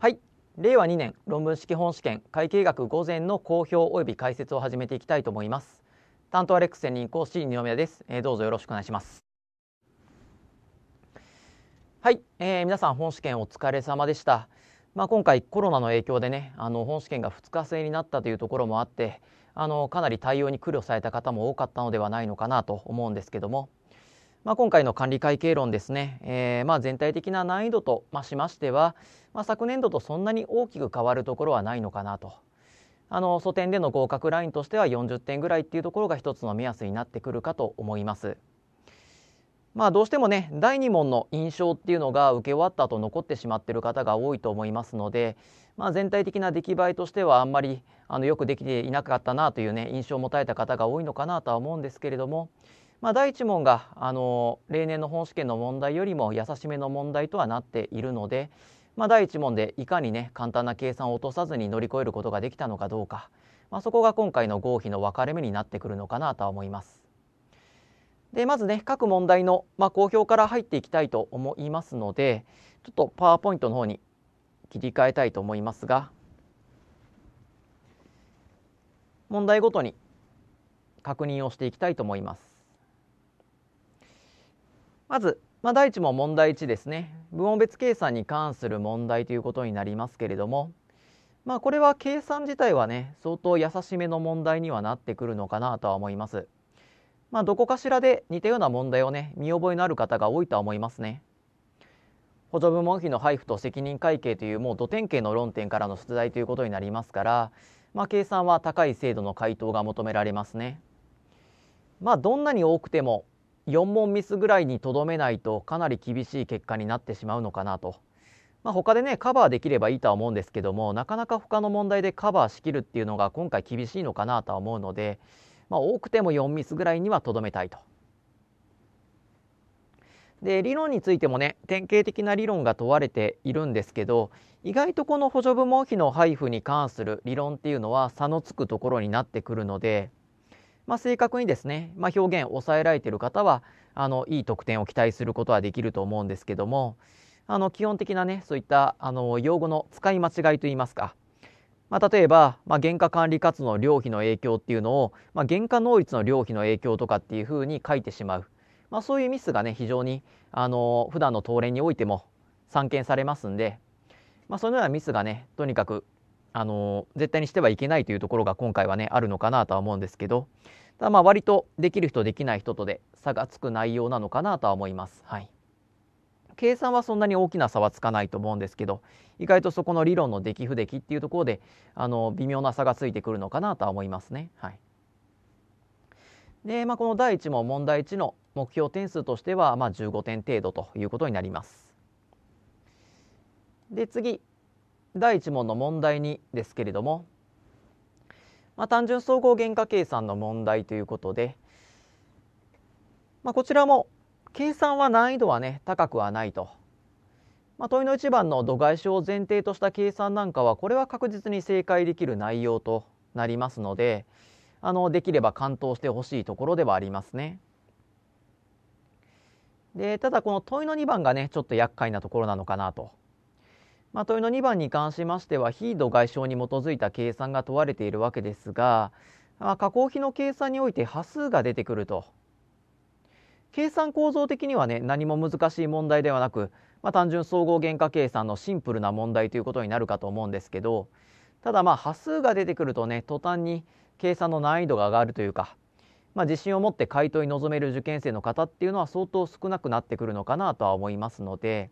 はい令和2年論文式本試験会計学午前の公表及び解説を始めていきたいと思います担当アレックス専任講師二宮です、えー、どうぞよろしくお願いしますはい、えー、皆さん本試験お疲れ様でしたまあ、今回コロナの影響でねあの本試験が2日制になったというところもあってあのかなり対応に苦慮された方も多かったのではないのかなと思うんですけどもまあ、今回の管理会計論ですね、えー、まあ全体的な難易度と、まあ、しましては、まあ、昨年度とそんなに大きく変わるところはないのかなと。あの素点での合格ラインとしては40点ぐらいっていうところが一つの目安になってくるかと思います。まあどうしてもね第2問の印象っていうのが受け終わった後残ってしまってる方が多いと思いますので、まあ、全体的な出来栄えとしてはあんまりあのよくできていなかったなというね印象を持たれた方が多いのかなとは思うんですけれども、まあ、第1問があの例年の本試験の問題よりも優しめの問題とはなっているので、まあ、第1問でいかにね簡単な計算を落とさずに乗り越えることができたのかどうか、まあ、そこが今回の合否の分かれ目になってくるのかなとは思います。でまずね各問題の、まあ、公表から入っていきたいと思いますのでちょっとパワーポイントの方に切り替えたいと思いますが問題ごとに確認をしていきたいと思います。まず、まあ、第一も問題1ですね部門別計算に関する問題ということになりますけれども、まあ、これは計算自体はね相当優しめの問題にはなってくるのかなとは思います。まあ、どこかしらで似たような問題をね見覚えのある方が多いとは思いますね。補助部門費の配布と責任会計というもう土典型の論点からの出題ということになりますから、まあ、計算は高い精度の回答が求められますね。まあ、どんなに多くても4問ミスぐらいにとどめないとかなり厳しい結果になってしまうのかなと。まあ、他でねカバーできればいいとは思うんですけどもなかなか他の問題でカバーしきるっていうのが今回厳しいのかなとは思うので、まあ、多くても4ミスぐらいにはとどめたいと。で理論についてもね典型的な理論が問われているんですけど意外とこの補助部門費の配布に関する理論っていうのは差のつくところになってくるのでまあ、正確にですね、まあ、表現を抑えられている方はあのいい得点を期待することはできると思うんですけどもあの基本的なねそういったあの用語の使い間違いといいますか、まあ、例えば、まあ、原価管理活動の量費の影響っていうのを、まあ、原価能率の量費の影響とかっていうふうに書いてしまう、まあ、そういうミスがね非常にあの普段の答練においても散見されますんで、まあ、そのようなミスがねとにかくあの絶対にしてはいけないというところが今回はねあるのかなとは思うんですけどただまあ割とできる人できない人とで差がつく内容なのかなとは思います。はい計算はそんなに大きな差はつかないと思うんですけど意外とそこの理論の出来不出来っていうところであの微妙な差がついてくるのかなとは思いますね。はい、で、まあ、この第1問問題1の目標点数としては、まあ、15点程度ということになります。で次第1問の問題2ですけれども、まあ、単純総合原価計算の問題ということで、まあ、こちらも計算は難易度はね高くはないと、まあ、問いの1番の度外視を前提とした計算なんかはこれは確実に正解できる内容となりますのであのできれば完登してほしいところではありますね。でただこの問いの2番がねちょっと厄介なところなのかなと。まあ、問いの2番に関しましては非度外傷に基づいた計算が問われているわけですが、まあ、加工費の計算において波数が出てくると計算構造的にはね何も難しい問題ではなく、まあ、単純総合原価計算のシンプルな問題ということになるかと思うんですけどただまあ波数が出てくるとね途端に計算の難易度が上がるというか、まあ、自信を持って回答に臨める受験生の方っていうのは相当少なくなってくるのかなとは思いますので。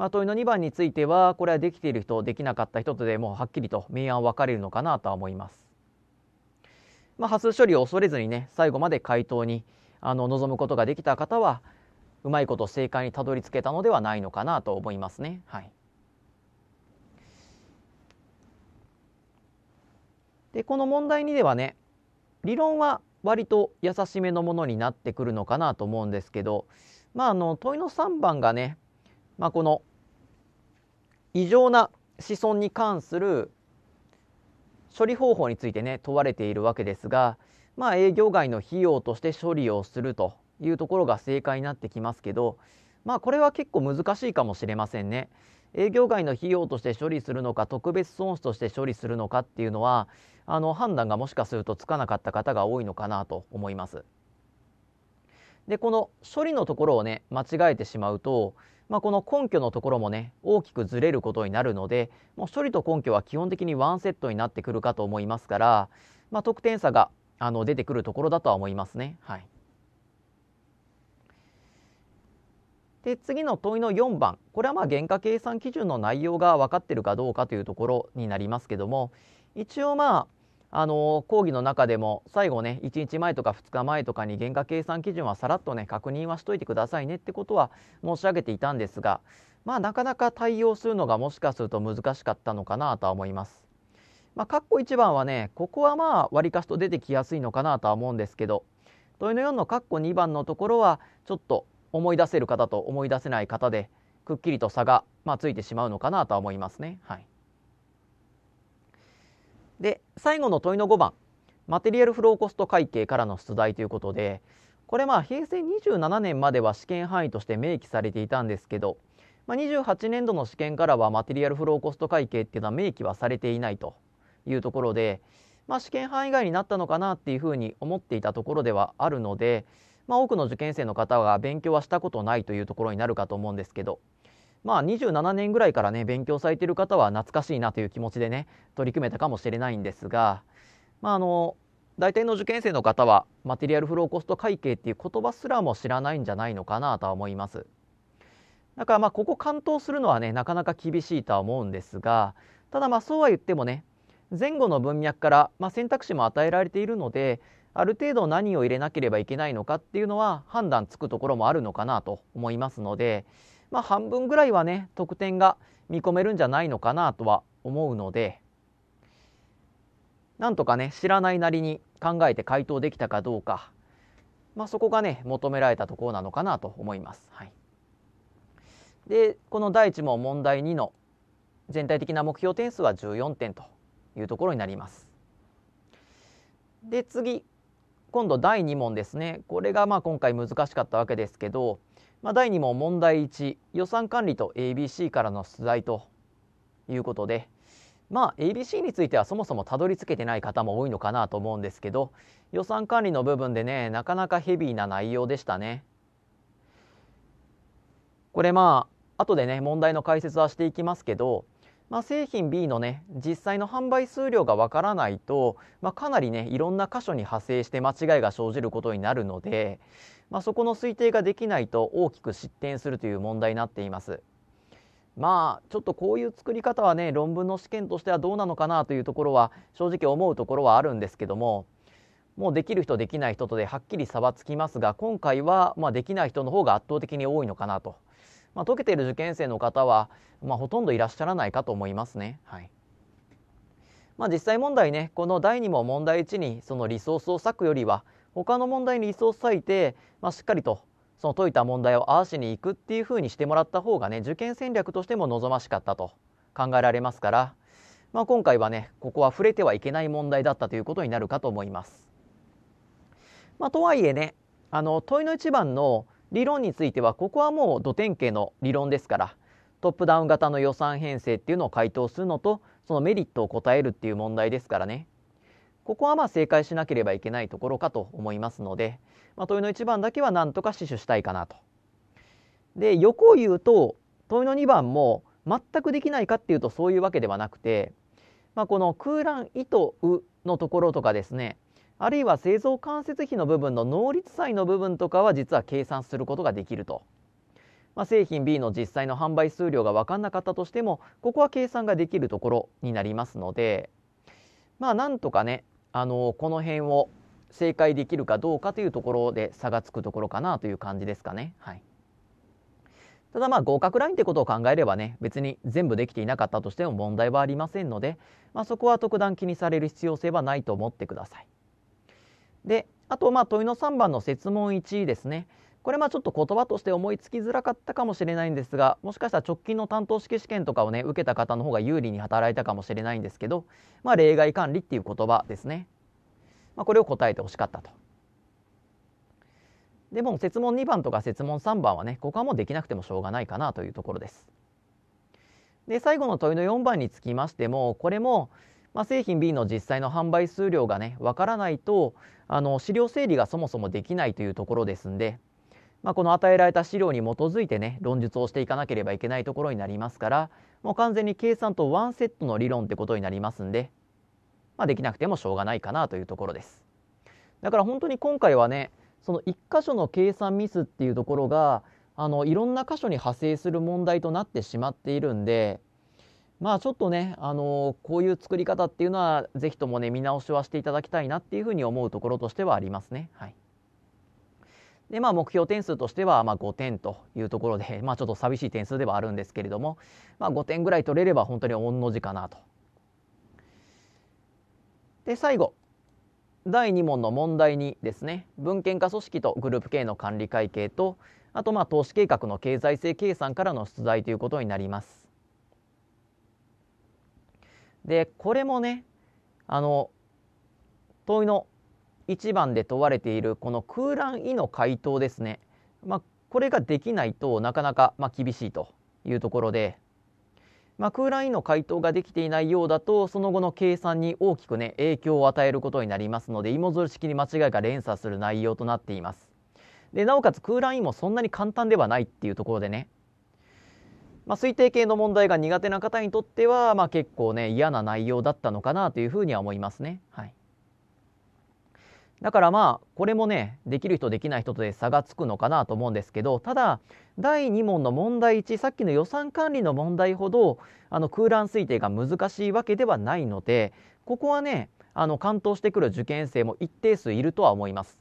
まあ、問いの2番についてはこれはできている人できなかった人とでもはっきりと明暗分かれるのかなとは思います。まあ、発数処理を恐れずにね最後まで回答にあの望むことができた方はうまいこと正解にたどり着けたのではないのかなと思いますね。はい、でこの問題2ではね理論は割と優しめのものになってくるのかなと思うんですけど、まあ、あの問いの3番がね、まあ、この異常な子孫に関する処理方法についてね問われているわけですが、まあ、営業外の費用として処理をするというところが正解になってきますけど、まあ、これは結構難しいかもしれませんね。営業外の費用として処理するのか特別損失として処理するのかっていうのはあの判断がもしかするとつかなかった方が多いのかなと思います。でこの処理のところをね間違えてしまうとまあ、この根拠のところもね、大きくずれることになるので、もう処理と根拠は基本的にワンセットになってくるかと思いますから、まあ、得点差があの出てくるところだとは思いますね。はい。で次の問いの4番これはまあ原価計算基準の内容が分かっているかどうかというところになりますけども一応まああの講義の中でも最後ね1日前とか2日前とかに原価計算基準はさらっとね確認はしといてくださいねってことは申し上げていたんですがまあなかなか対応するのがもしかすると難しかったのかなとは思います。まあ、括弧1番はねここはまあ割かしと出てきやすいのかなとは思うんですけど問いの4の括弧2番のところはちょっと思い出せる方と思い出せない方でくっきりと差が、まあ、ついてしまうのかなとは思いますね。はい最後の問いの5番マテリアルフローコスト会計からの出題ということでこれまあ平成27年までは試験範囲として明記されていたんですけど、まあ、28年度の試験からはマテリアルフローコスト会計っていうのは明記はされていないというところで、まあ、試験範囲外になったのかなっていうふうに思っていたところではあるので、まあ、多くの受験生の方が勉強はしたことないというところになるかと思うんですけど、まあ、27年ぐらいからね勉強されてる方は懐かしいなという気持ちでね取り組めたかもしれないんですが、まあ、あの大体の受験生の方はマテリアルフローコスト会計っていう言葉すらも知らないんじゃないのかなとは思います。だからまあここ完登するのはねなかなか厳しいとは思うんですがただまあそうは言ってもね前後の文脈からまあ選択肢も与えられているのである程度何を入れなければいけないのかっていうのは判断つくところもあるのかなと思いますのでまあ、半分ぐらいはね得点が見込めるんじゃないのかなとは思うのでなんとかね知らないなりに考えて回答できたかどうか、まあ、そこがね求められたところなのかなと思います。はい、でこの第1問問題2の全体的な目標点数は14点というところになります。で次今度第2問ですねこれがまあ今回難しかったわけですけどまあ、第2問問題1予算管理と ABC からの出題ということで、まあ、ABC についてはそもそもたどり着けてない方も多いのかなと思うんですけど予算管理の部分でねなかなかヘビーな内容でしたね。これまあ後でね問題の解説はしていきますけど、まあ、製品 B のね実際の販売数量がわからないと、まあ、かなりねいろんな箇所に派生して間違いが生じることになるので、まあ、そこの推定ができないと大きく失点するという問題になっています。まあちょっとこういう作り方はね論文の試験としてはどうなのかなというところは正直思うところはあるんですけどももうできる人できない人とではっきり差はつきますが今回はまあできない人の方が圧倒的に多いのかなと、まあ、解けている受験生の方は、まあ、ほとんどいらっしゃらないかと思いますね。はいまあ、実際問題ねこの第2問問題1にそのリソースを割くよりは他の問題にリソース割いて、まあ、しっかりとその解いた問題を合わしに行くっていうふうにしてもらった方がね受験戦略としても望ましかったと考えられますから、まあ、今回はねここは触れてはいけない問題だったということになるかと思います。まあ、とはいえねあの問いの一番の理論についてはここはもう土典型の理論ですからトップダウン型の予算編成っていうのを回答するのとそのメリットを答えるっていう問題ですからねここはまあ正解しなければいけないところかと思いますので、まあ、問いの1番だけはなんとか死守したいかなと。で横を言うと問いの2番も全くできないかっていうとそういうわけではなくて、まあ、この空欄「い」と「う」のところとかですねあるいは製造間接費の部分の能率債の部分とかは実は計算することができると。まあ、製品 B の実際の販売数量が分かんなかったとしてもここは計算ができるところになりますのでまあなんとかねあのこの辺を正解できるかどうかというところで差がつくところかなという感じですかね。はい、ただまあ合格ラインってことを考えればね別に全部できていなかったとしても問題はありませんので、まあ、そこは特段気にされる必要性はないと思ってください。であとまあ問いの3番の設問1ですね。これまあちょっと言葉として思いつきづらかったかもしれないんですがもしかしたら直近の担当式試験とかをね受けた方の方が有利に働いたかもしれないんですけど、まあ、例外管理っていう言葉ですね、まあ、これを答えてほしかったと。でも設問2番とか設問3番はねここはもうできなくてもしょうがないかなというところです。で最後の問いの4番につきましてもこれもまあ、製品 B の実際の販売数量がねわからないとあの資料整理がそもそもできないというところですんでまあ、この与えられた資料に基づいてね論述をしていかなければいけないところになりますからもう完全に計算とワンセットの理論ってことになりますんで、まあ、できなくてもしょうがないかなというところですだから本当に今回はねその1箇所の計算ミスっていうところがあのいろんな箇所に派生する問題となってしまっているんでまあちょっとね、あのこういう作り方っていうのは是非ともね見直しはしていただきたいなっていうふうに思うところとしてはありますね。はいでまあ、目標点数としてはま5点というところで、まあ、ちょっと寂しい点数ではあるんですけれども、まあ、5点ぐらい取れれば本当に御の字かなと。で最後第2問の問題2ですね文献化組織とグループ経営の管理会計とあとまあ投資計画の経済性計算からの出題ということになります。でこれもねあの問いの1番で問われているこの空欄位の回答ですね、まあ、これができないとなかなかま厳しいというところで、まあ、空欄位の回答ができていないようだとその後の計算に大きくね影響を与えることになりますので芋づる式に間違いが連鎖する内容となっています。でなおかつ空欄位もそんなに簡単ではないっていうところでねまあ、推定系の問題が苦手な方にとっては、まあ、結構ね嫌な内容だったのかなというふうには思いますね。はいだからまあこれもねできる人できない人とで差がつくのかなと思うんですけどただ第2問の問題1さっきの予算管理の問題ほどあの空欄推定が難しいわけではないのでここはねあの完登してくる受験生も一定数いるとは思います。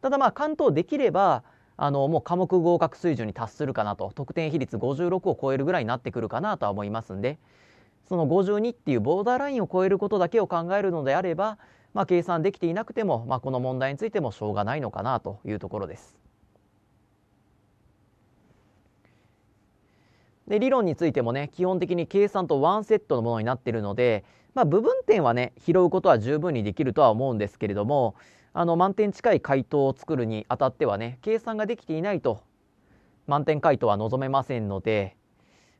ただまあ完登できればあのもう科目合格水準に達するかなと得点比率56を超えるぐらいになってくるかなとは思いますんでその52っていうボーダーラインを超えることだけを考えるのであればまあ、計算できていなくても、まあ、この問題についてもしょうがないのかなというところです。で理論についてもね基本的に計算とワンセットのものになっているので、まあ、部分点はね拾うことは十分にできるとは思うんですけれどもあの満点近い回答を作るにあたってはね計算ができていないと満点回答は望めませんので、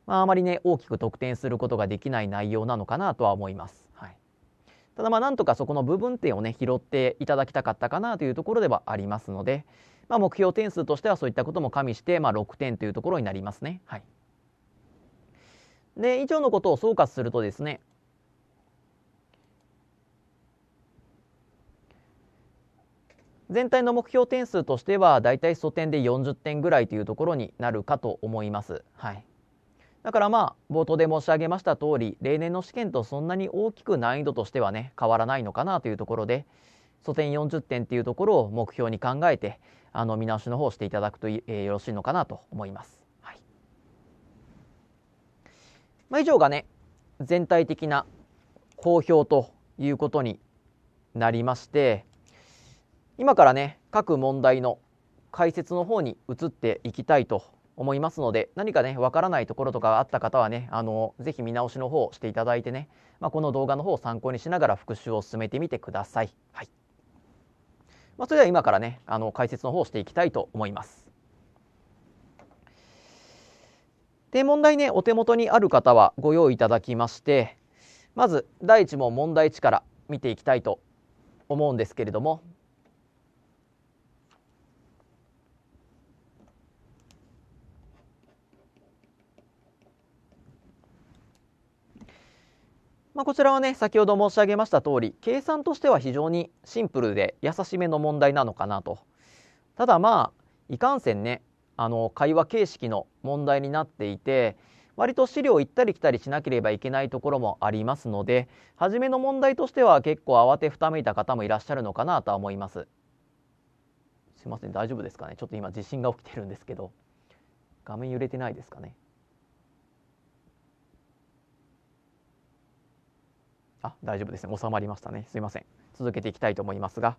まあ、あまりね大きく得点することができない内容なのかなとは思います。ただまあなんとかそこの部分点をね拾っていただきたかったかなというところではありますので、まあ、目標点数としてはそういったことも加味して、まあ、6点というところになりますね。はい、で以上のことを総括するとですね全体の目標点数としてはだいたい素点で40点ぐらいというところになるかと思います。はい、だからまあ、冒頭で申し上げました通り、例年の試験とそんなに大きく難易度としてはね、変わらないのかなというところで、素点40点っていうところを目標に考えて、あの、見直しの方していただくと、えー、よろしいのかなと思います。はい。まあ、以上がね、全体的な公表ということになりまして、今からね、各問題の解説の方に移っていきたいと思いますので、何かね、わからないところとかあった方はね、あの、ぜひ見直しの方をしていただいてね、まあ、この動画の方を参考にしながら復習を進めてみてください。はい。まあ、それでは今からね、あの、解説の方をしていきたいと思います。で、問題ね、お手元にある方はご用意いただきまして、まず第1問問題1から見ていきたいと思うんですけれども、まあ、こちらはね先ほど申し上げました通り計算としては非常にシンプルで優しめの問題なのかなとただまあいかんせんねあの会話形式の問題になっていて割と資料行ったり来たりしなければいけないところもありますので初めの問題としては結構慌てふためいた方もいらっしゃるのかなとは思いますすいません大丈夫ですかねちょっと今地震が起きてるんですけど画面揺れてないですかねあ、大丈夫ですね。収まりましたね。すいません。続けていきたいと思いますが。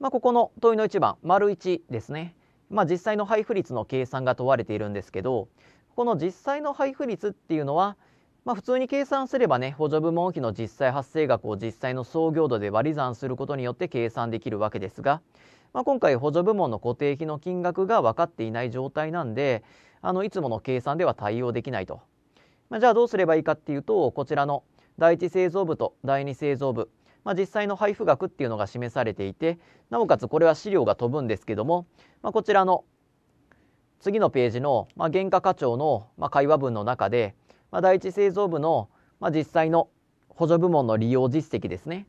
まあ、ここの問いの1番、丸1ですね。まあ、実際の配布率の計算が問われているんですけど、この実際の配布率っていうのは、まあ、普通に計算すればね、補助部門費の実際発生額を実際の創業度で割り算することによって計算できるわけですが、まあ、今回補助部門の固定費の金額が分かっていない状態なんで、あのいつもの計算では対応できないとまあ、じゃあどうすればいいかっていうとこちらの第1製造部と第2製造部、まあ、実際の配布額っていうのが示されていてなおかつこれは資料が飛ぶんですけども、まあ、こちらの次のページの、まあ、原価課長の、まあ、会話文の中で、まあ、第1製造部の、まあ、実際の補助部門の利用実績ですね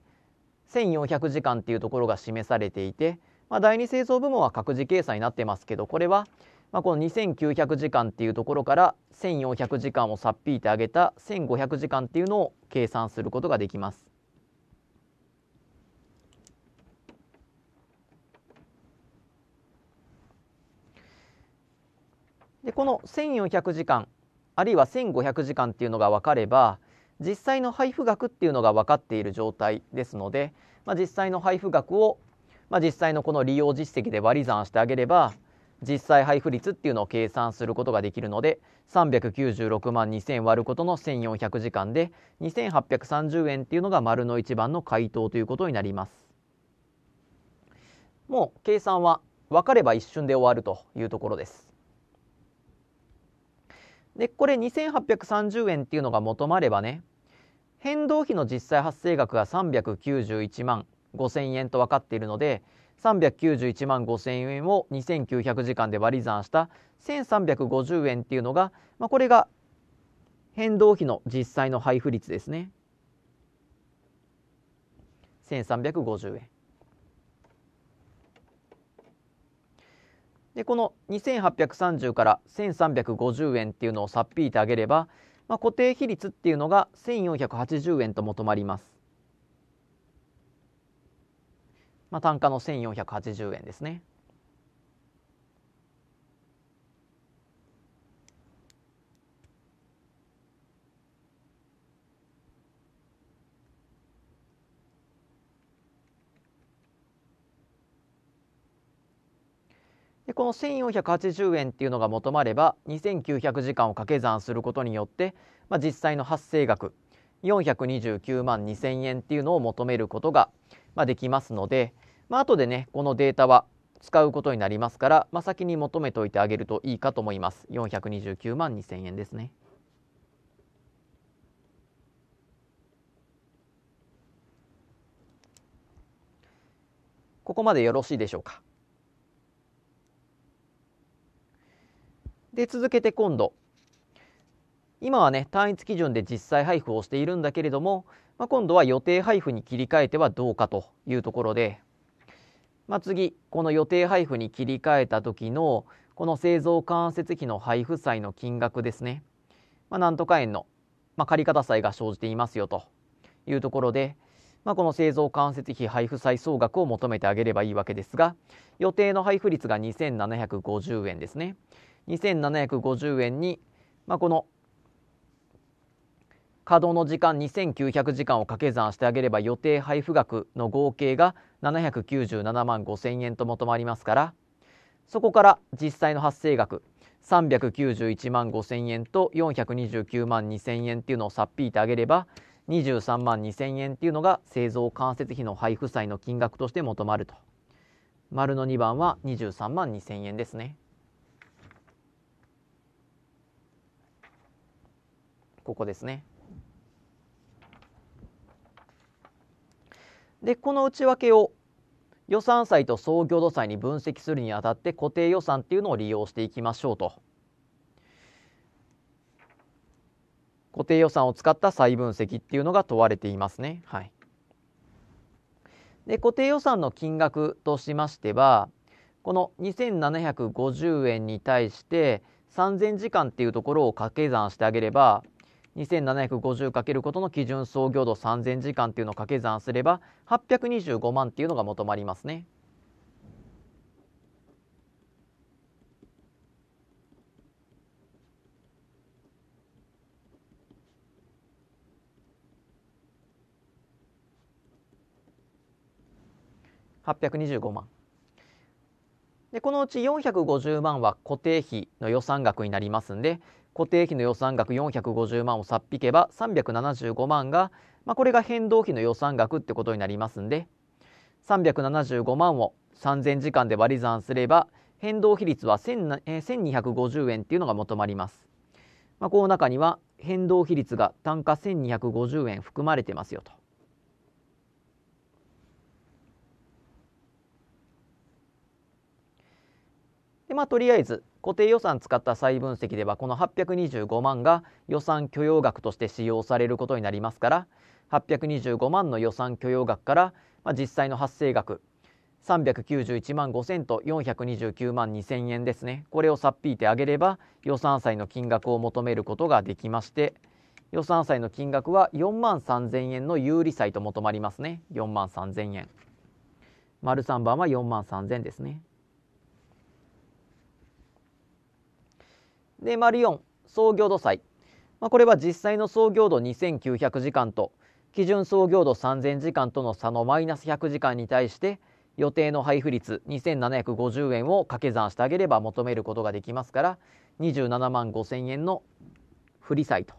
1400時間っていうところが示されていて、まあ、第2製造部門は各自計算になってますけどこれはまあ、この2900時間っていうところから1400時間をさっぴいてあげた1500時間っていうのを計算することができます。でこの1400時間あるいは1500時間っていうのが分かれば実際の配布額っていうのが分かっている状態ですので、まあ、実際の配布額を、まあ、実際のこの利用実績で割り算してあげれば実際配布率っていうのを計算することができるので396万2000割ることの1400時間で2830円っていうのが丸の一番の回答ということになりますもう計算は分かれば一瞬で終わるというところですでこれ2830円っていうのが求まればね変動費の実際発生額が391万5000円と分かっているので391万5,000円を2,900時間で割り算した1,350円っていうのが、まあ、これが変動費の実際の配布率ですね。1350円。でこの2830から1350円っていうのをさっぴいてあげれば、まあ、固定比率っていうのが1480円と求まります。まあ、単価の1480円ですね。でこの1480円っていうのが求まれば2900時間を掛け算することによって、まあ、実際の発生額429万2000円っていうのを求めることがまあ、できますので、まあ後でねこのデータは使うことになりますから、まあ、先に求めておいてあげるといいかと思います429万2000円ですねここまでよろしいでしょうかで続けて今度今はね単一基準で実際配布をしているんだけれども、まあ、今度は予定配布に切り替えてはどうかというところで、まあ、次この予定配布に切り替えた時のこの製造間接費の配布債の金額ですね、まあ、なんとか円の、まあ、借方債が生じていますよというところで、まあ、この製造間接費配布債総額を求めてあげればいいわけですが予定の配布率が2750円ですね2750円に、まあ、この稼働の時間2900時間を掛け算してあげれば予定配布額の合計が797万5000円と求まりますからそこから実際の発生額391万5000円と429万2000円っていうのをさっぴいてあげれば23万2000円っていうのが製造間接費の配布債の金額として求まると丸の2番は23万2000円ですねここですね。でこの内訳を予算債と総業度債に分析するにあたって固定予算っていうのを利用していきましょうと固定予算を使った再分析っていうのが問われていますね。はい、で固定予算の金額としましてはこの2750円に対して3000時間っていうところを掛け算してあげれば2750かけることの基準創業度3000時間っていうのを掛け算すれば825万っていうのが求まりますね。825万。でこのうち450万は固定費の予算額になりますんで固定費の予算額450万を差っ引けば375万が、まあ、これが変動費の予算額ってことになりますんで375万を3000時間で割り算すれば変動比率は1250円っていうのが求まります。まあ、この中には変動比率が単価1250円含まれてますよと。まあ、とりあえず固定予算使った再分析ではこの825万が予算許容額として使用されることになりますから825万の予算許容額から、まあ、実際の発生額391万5000と429万2000円ですねこれを差っ引いてあげれば予算債の金額を求めることができまして予算債の金額は4万3000円の有利債と求まりますね4万3000円丸3番は4万3000ですねで、オン創業度債。まあ、これは実際の創業度2900時間と、基準創業度3000時間との差のマイナス100時間に対して、予定の配布率2750円を掛け算してあげれば求めることができますから、27万5000円の振り債と。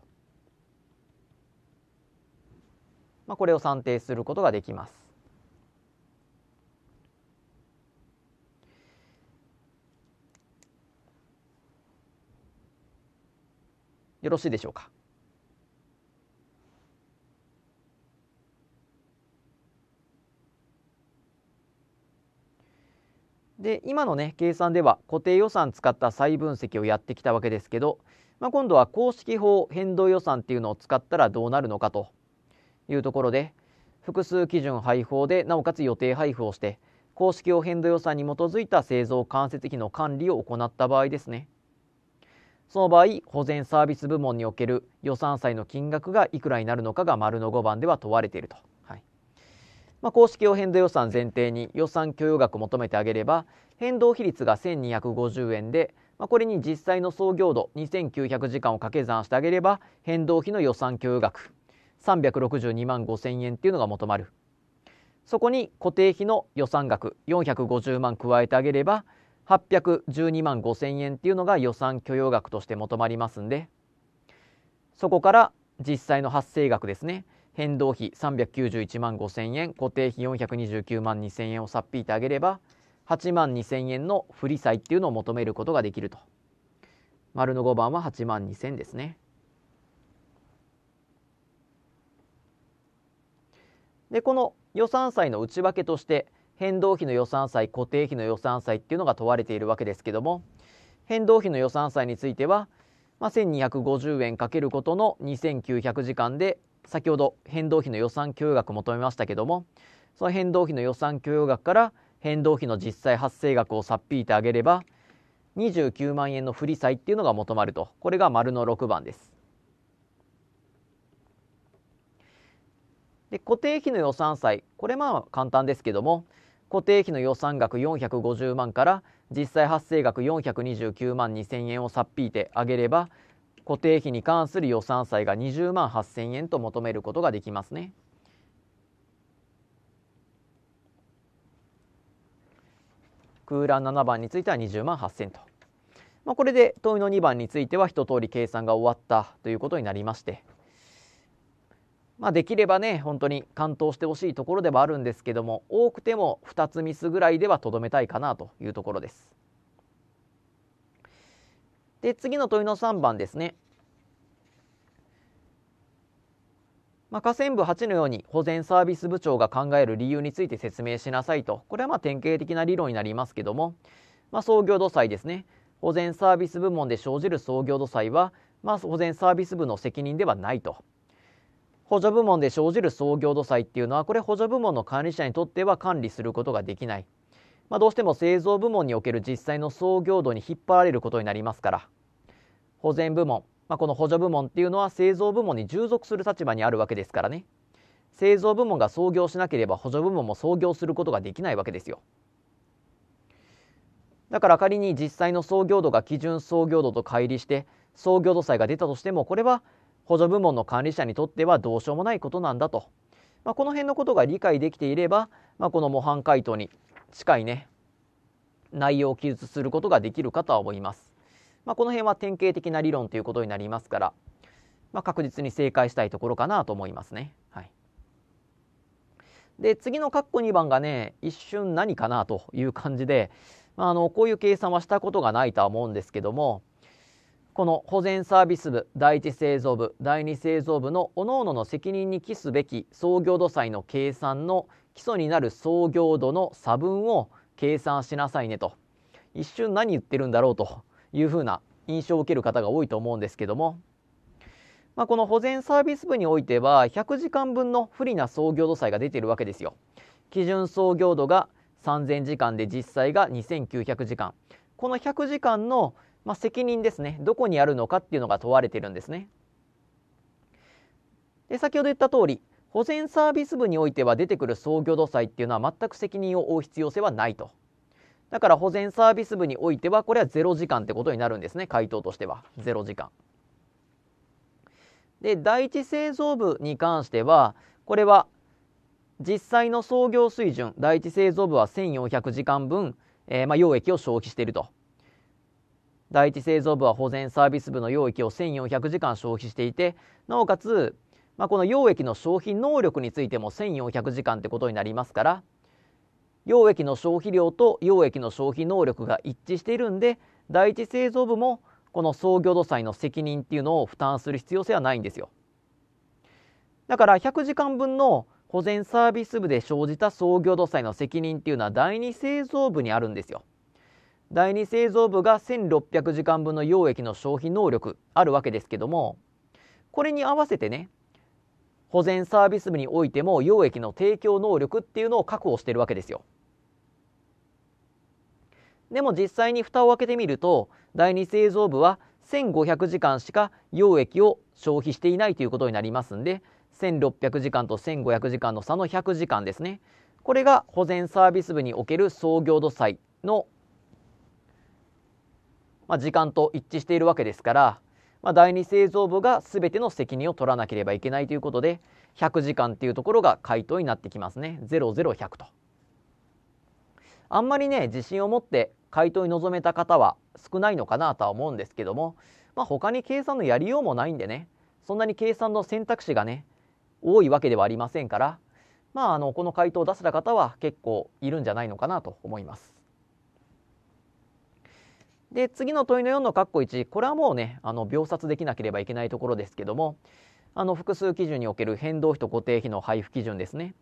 まあ、これを算定することができます。よろしいでしょうかで今のね計算では固定予算使った再分析をやってきたわけですけど、まあ、今度は公式法変動予算っていうのを使ったらどうなるのかというところで複数基準配布でなおかつ予定配布をして公式を変動予算に基づいた製造間接費の管理を行った場合ですねその場合保全サービス部門における予算債の金額がいくらになるのかが丸の5番では問われていると、はいまあ、公式を変動予算前提に予算許容額を求めてあげれば変動比率が1250円で、まあ、これに実際の創業度2900時間を掛け算してあげれば変動費の予算許容額362万5000円っていうのが求まるそこに固定費の予算額450万加えてあげれば812万5000円っていうのが予算許容額として求まりますんで、そこから実際の発生額ですね、変動費391万5000円、固定費429万2000円を差っ引いてあげれば、8万2000円の不利債っていうのを求めることができると。丸の5番は8万2000ですね。で、この予算債の内訳として、変動費の予算債固定費の予算債っていうのが問われているわけですけども変動費の予算債については、まあ、1250円かけることの2900時間で先ほど変動費の予算許容額求めましたけどもその変動費の予算許容額から変動費の実際発生額をさっぴいてあげれば29万円の不利債っていうのが求まるとこれが丸の6番です。で固定費の予算債これまあ簡単ですけども固定費の予算額450万から実際発生額429万2000円を差っ引いてあげれば固定費に関する予算債が20万8000円と求めることができますね。空欄7番については20万8000と、まあ、これで問いの2番については一通り計算が終わったということになりましてまあ、できればね、本当に完投してほしいところではあるんですけども、多くても2つミスぐらいではとどめたいかなというところです。で、次の問いの3番ですね。まあ、河川部8のように保全サービス部長が考える理由について説明しなさいと、これはま典型的な理論になりますけども、まあ、創業土債ですね。保全サービス部門で生じる創業土債は、まあ、保全サービス部の責任ではないと。補助部門で生じる創業土債っていうのはこれ補助部門の管理者にとっては管理することができない、まあ、どうしても製造部門における実際の創業度に引っ張られることになりますから保全部門、まあ、この補助部門っていうのは製造部門に従属する立場にあるわけですからね製造部門が創業しなければ補助部門も創業することができないわけですよだから仮に実際の創業度が基準創業度と乖離して創業度債が出たとしてもこれは補助部門の管理者にとってはどうしようもないことなんだと、まあ、この辺のことが理解できていれば、まあ、この模範回答に近いね内容を記述することができるかとは思います。まあ、この辺は典型的な理論ということになりますから、まあ、確実に正解したいところかなと思いますね。はい、で次の括弧2番がね一瞬何かなという感じで、まあ、あのこういう計算はしたことがないとは思うんですけどもこの保全サービス部第一製造部第二製造部の各々の責任に期すべき創業度債の計算の基礎になる創業度の差分を計算しなさいねと一瞬何言ってるんだろうというふうな印象を受ける方が多いと思うんですけども、まあ、この保全サービス部においては100時間分の不利な創業度債が出ているわけですよ。基準創業度が3000時間で実際が2900時間この100時間のまあ、責任ですねどこにあるのかっていうのが問われてるんですねで先ほど言った通り保全サービス部においては出てくる創業土債っていうのは全く責任を負う必要性はないとだから保全サービス部においてはこれは0時間ってことになるんですね回答としては0時間で第一製造部に関してはこれは実際の創業水準第一製造部は1400時間分、えー、まあ、溶液を消費していると第一製造部は保全サービス部の溶液を1400時間消費していてなおかつ、まあ、この溶液の消費能力についても1400時間ってことになりますから溶液の消費量と溶液の消費能力が一致しているんで第一製造部もこの創業土債の責任っていうのを負担する必要性はないんですよ。だから100時間分の保全サービス部で生じた創業土債の責任っていうのは第二製造部にあるんですよ。第2製造部が1600時間分の溶液の消費能力あるわけですけどもこれに合わせてね保全サービス部においても溶液の提供能力っていうのを確保してるわけですよ。でも実際に蓋を開けてみると第2製造部は1500時間しか溶液を消費していないということになりますんで1600時間と1500時間の差の100時間ですねこれが保全サービス部における創業度債のまあ、時間と一致しているわけですから、まあ、第二製造部が全ての責任を取らなければいけないということで100時間っていうところが回答になってきますね0 1 0 0と。あんまりね自信を持って回答に臨めた方は少ないのかなとは思うんですけども、まあ、他に計算のやりようもないんでねそんなに計算の選択肢がね多いわけではありませんから、まあ、あのこの回答を出せた方は結構いるんじゃないのかなと思います。で、次の問いの4の括弧1、これはもうね、あの、秒殺できなければいけないところですけども、あの、複数基準における変動費と固定費の配布基準ですね。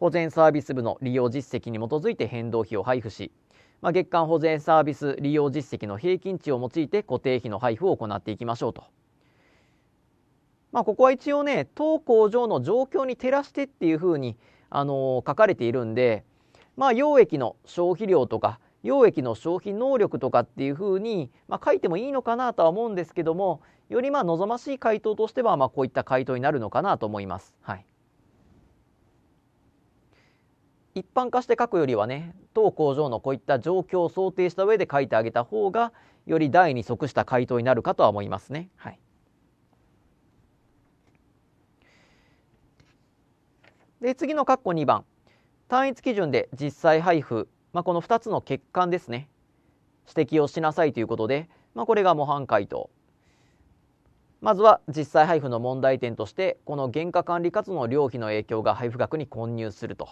保全サービス部の利用実績に基づいて変動費を配布し、まあ、月間保全サービス利用実績の平均値を用いて固定費の配布を行っていきましょうと。まあ、ここは一応ね、当工場の状況に照らしてっていうふうに、あのー、書かれているんで、まあ、溶液の消費量とか溶液の消費能力とかっていうふうに、まあ、書いてもいいのかなとは思うんですけどもよりまあ望ましい回答としてはまあこういった回答になるのかなと思います。はい、一般化して書くよりはね当工場のこういった状況を想定した上で書いてあげた方がより題に即した回答になるかとは思いますね。はい、で次の括弧2番単一基準で実際配布まあ、この2つの欠陥ですね指摘をしなさいということで、まあ、これが模範解答まずは実際配布の問題点としてこの原価管理活動の量費の影響が配布額に混入すると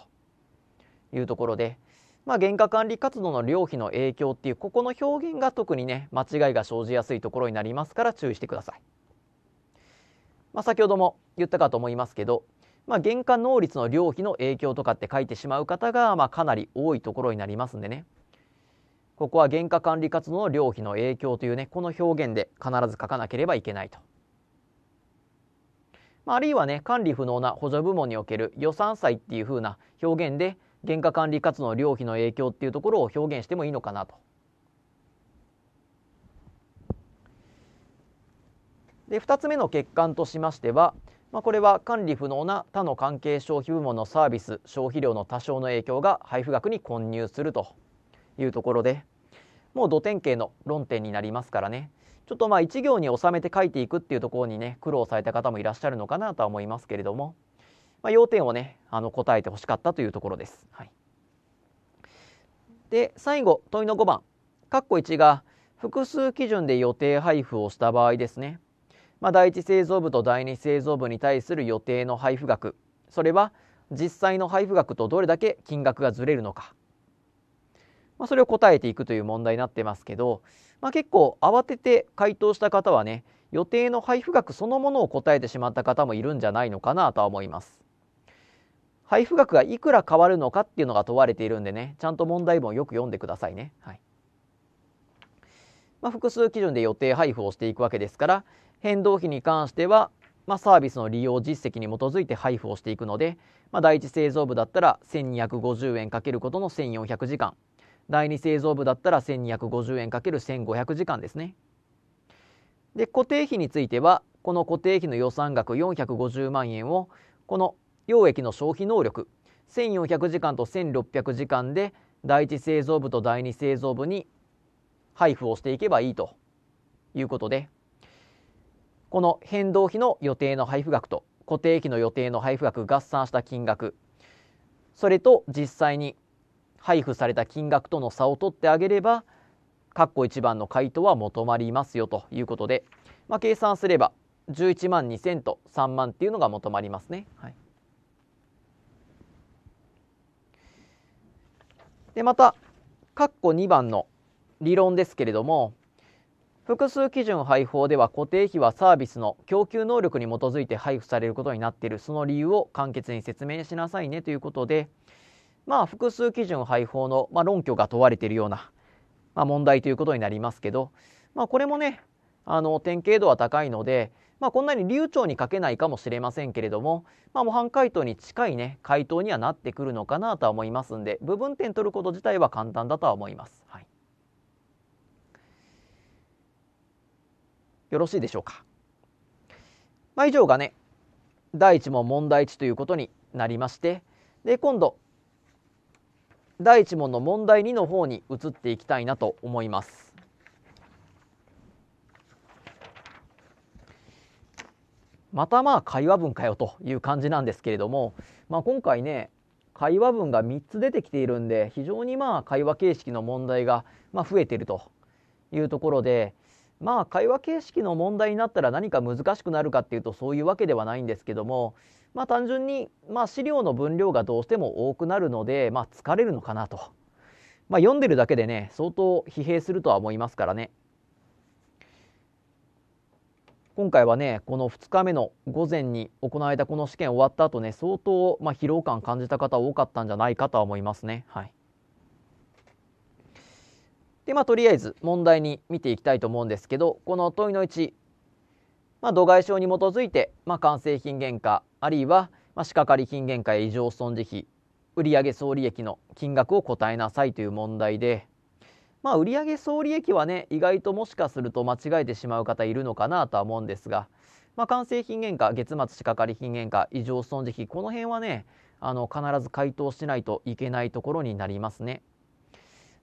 いうところで、まあ、原価管理活動の量費の影響っていうここの表現が特にね間違いが生じやすいところになりますから注意してください。まあ、先ほども言ったかと思いますけどまあ、原価能率の量費の影響とかって書いてしまう方が、まあ、かなり多いところになりますんでね。ここは原価管理活動の量費の影響というね、この表現で必ず書かなければいけないと。まあ、あるいはね、管理不能な補助部門における予算債っていうふうな表現で、原価管理活動の量費の影響っていうところを表現してもいいのかなと。で2つ目の欠陥としましてはまあ、これは管理不能な他の関係消費部門のサービス消費量の多少の影響が配布額に混入するというところでもう土典型の論点になりますからねちょっとまあ1行に収めて書いていくっていうところにね苦労された方もいらっしゃるのかなとは思いますけれども、まあ、要点をねあの答えてほしかったというところです。はい、で最後問いの5番括弧1が複数基準で予定配布をした場合ですねまあ、第1製造部と第2製造部に対する予定の配布額それは実際の配布額とどれだけ金額がずれるのか、まあ、それを答えていくという問題になってますけど、まあ、結構慌てて回答した方はね予定の配布額そのものを答えてしまった方もいるんじゃないのかなとは思います。配布額がいくら変わるのかっていうのが問われているんでねちゃんと問題文をよく読んでくださいね。はいまあ、複数基準で予定配布をしていくわけですから変動費に関しては、まあ、サービスの利用実績に基づいて配布をしていくので、まあ、第1製造部だったら1250円かけることの1400時間第2製造部だったら1250円かける1500時間ですね。で固定費についてはこの固定費の予算額450万円をこの溶液の消費能力1400時間と1600時間で第1製造部と第2製造部に配布をしていけばいいということで、この変動費の予定の配布額と固定費の予定の配布額合算した金額、それと実際に配布された金額との差を取ってあげれば、括弧1番の回答は求まりますよということで、まあ、計算すれば11万2000と3万っていうのが求まりますね。はい、でまた括弧2番の理論ですけれども複数基準配布法では固定費はサービスの供給能力に基づいて配布されることになっているその理由を簡潔に説明しなさいねということでまあ複数基準配布法の、まあ、論拠が問われているような、まあ、問題ということになりますけど、まあ、これもねあの典型度は高いので、まあ、こんなに流暢に書けないかもしれませんけれども、まあ、模範解答に近いね回答にはなってくるのかなとは思いますんで部分点取ること自体は簡単だとは思います。はいよろしいでしょうか。まあ、以上がね第1問問題1ということになりましてで今度第1問の問題2の方に移っていきたいなと思います。またまあ会話文かよという感じなんですけれども、まあ、今回ね会話文が3つ出てきているんで非常にまあ会話形式の問題がまあ増えているというところで、まあ会話形式の問題になったら何か難しくなるかっていうとそういうわけではないんですけどもまあ単純に、まあ、資料の分量がどうしても多くなるので、まあ、疲れるのかなと、まあ、読んでるだけでね相当疲弊するとは思いますからね今回はねこの2日目の午前に行われたこの試験終わった後ね相当、まあ、疲労感感じた方多かったんじゃないかとは思いますねはい。で、まあ、とりあえず問題に見ていきたいと思うんですけど、この問いの1、まあ、度外症に基づいて、まあ、完成品原価、あるいは、まあ、仕掛かり品原価や異常損失費売上総利益の金額を答えなさいという問題で、まあ、売上総利益はね、意外ともしかすると間違えてしまう方いるのかなとは思うんですが、まあ、完成品原価、月末仕掛かり品原価、異常損失費この辺はね、あの必ず回答しないといけないところになりますね。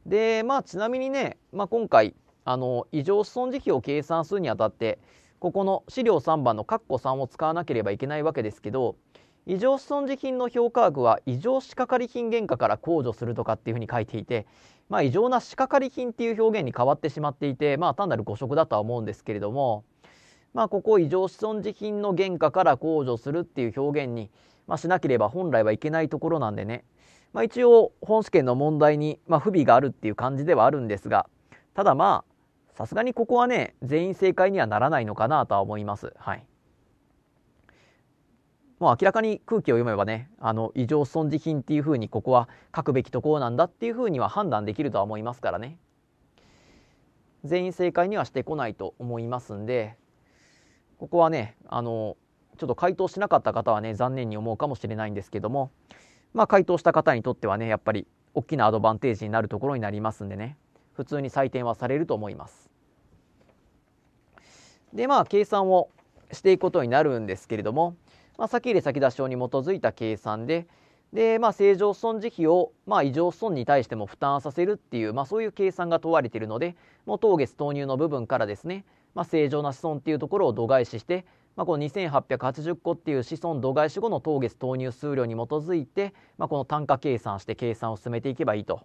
で、まあ、ちなみにね、まあ、今回、あの、異常子孫時期を計算するにあたって、ここの資料3番の括弧3を使わなければいけないわけですけど、異常子孫時金の評価額は異常仕掛かり金原価から控除するとかっていうふうに書いていて、まあ、異常な仕掛かり金っていう表現に変わってしまっていて、まあ、単なる誤植だとは思うんですけれども、まあ、ここ異常子孫時金の原価から控除するっていう表現に、まあ、しなければ本来はいけないところなんでねまあ、一応本試験の問題に、まあ、不備があるっていう感じではあるんですがただまあさすがにここはね全員正解にはならないのかなとは思います。はい、もう明らかに空気を読めばねあの異常損持品っていうふうにここは書くべきところなんだっていうふうには判断できるとは思いますからね全員正解にはしてこないと思いますんでここはねあのちょっと回答しなかった方はね残念に思うかもしれないんですけどもまあ、回答した方にとってはね、やっぱり大きなアドバンテージになるところになりますんでね、普通に採点はされると思います。で、まあ、計算をしていくことになるんですけれども、まあ、先入れ先出し法に基づいた計算で、で、まあ、正常損持費を、まあ、異常損に対しても負担させるっていう、まあ、そういう計算が問われているので、もう当月投入の部分からですね、まあ、正常な子損っていうところを度外視して、まあ、この2880個っていう子孫度外視後の当月投入数量に基づいて、まあ、この単価計算して計算を進めていけばいいと。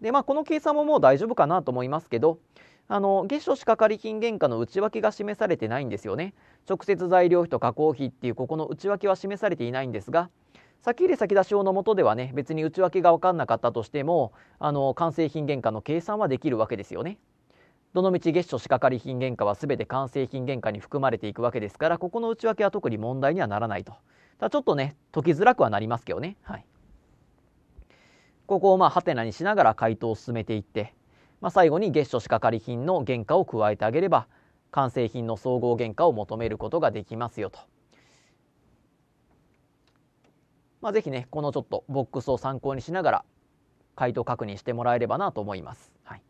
でまあ、この計算ももう大丈夫かなと思いますけどあの月初仕掛金原価の内訳が示されてないんですよね直接材料費と加工費っていうここの内訳は示されていないんですが先入れ先出し用のもとではね別に内訳が分かんなかったとしてもあの完成品原価の計算はできるわけですよね。どのち月初仕掛かり品原価は全て完成品原価に含まれていくわけですからここの内訳は特に問題にはならないとただちょっとね解きづらくはなりますけどねはいここをまあハテナにしながら回答を進めていって、まあ、最後に月初仕掛かり品の原価を加えてあげれば完成品の総合原価を求めることができますよと。まあ、ぜひねこのちょっとボックスを参考にしながら回答確認してもらえればなと思います。はい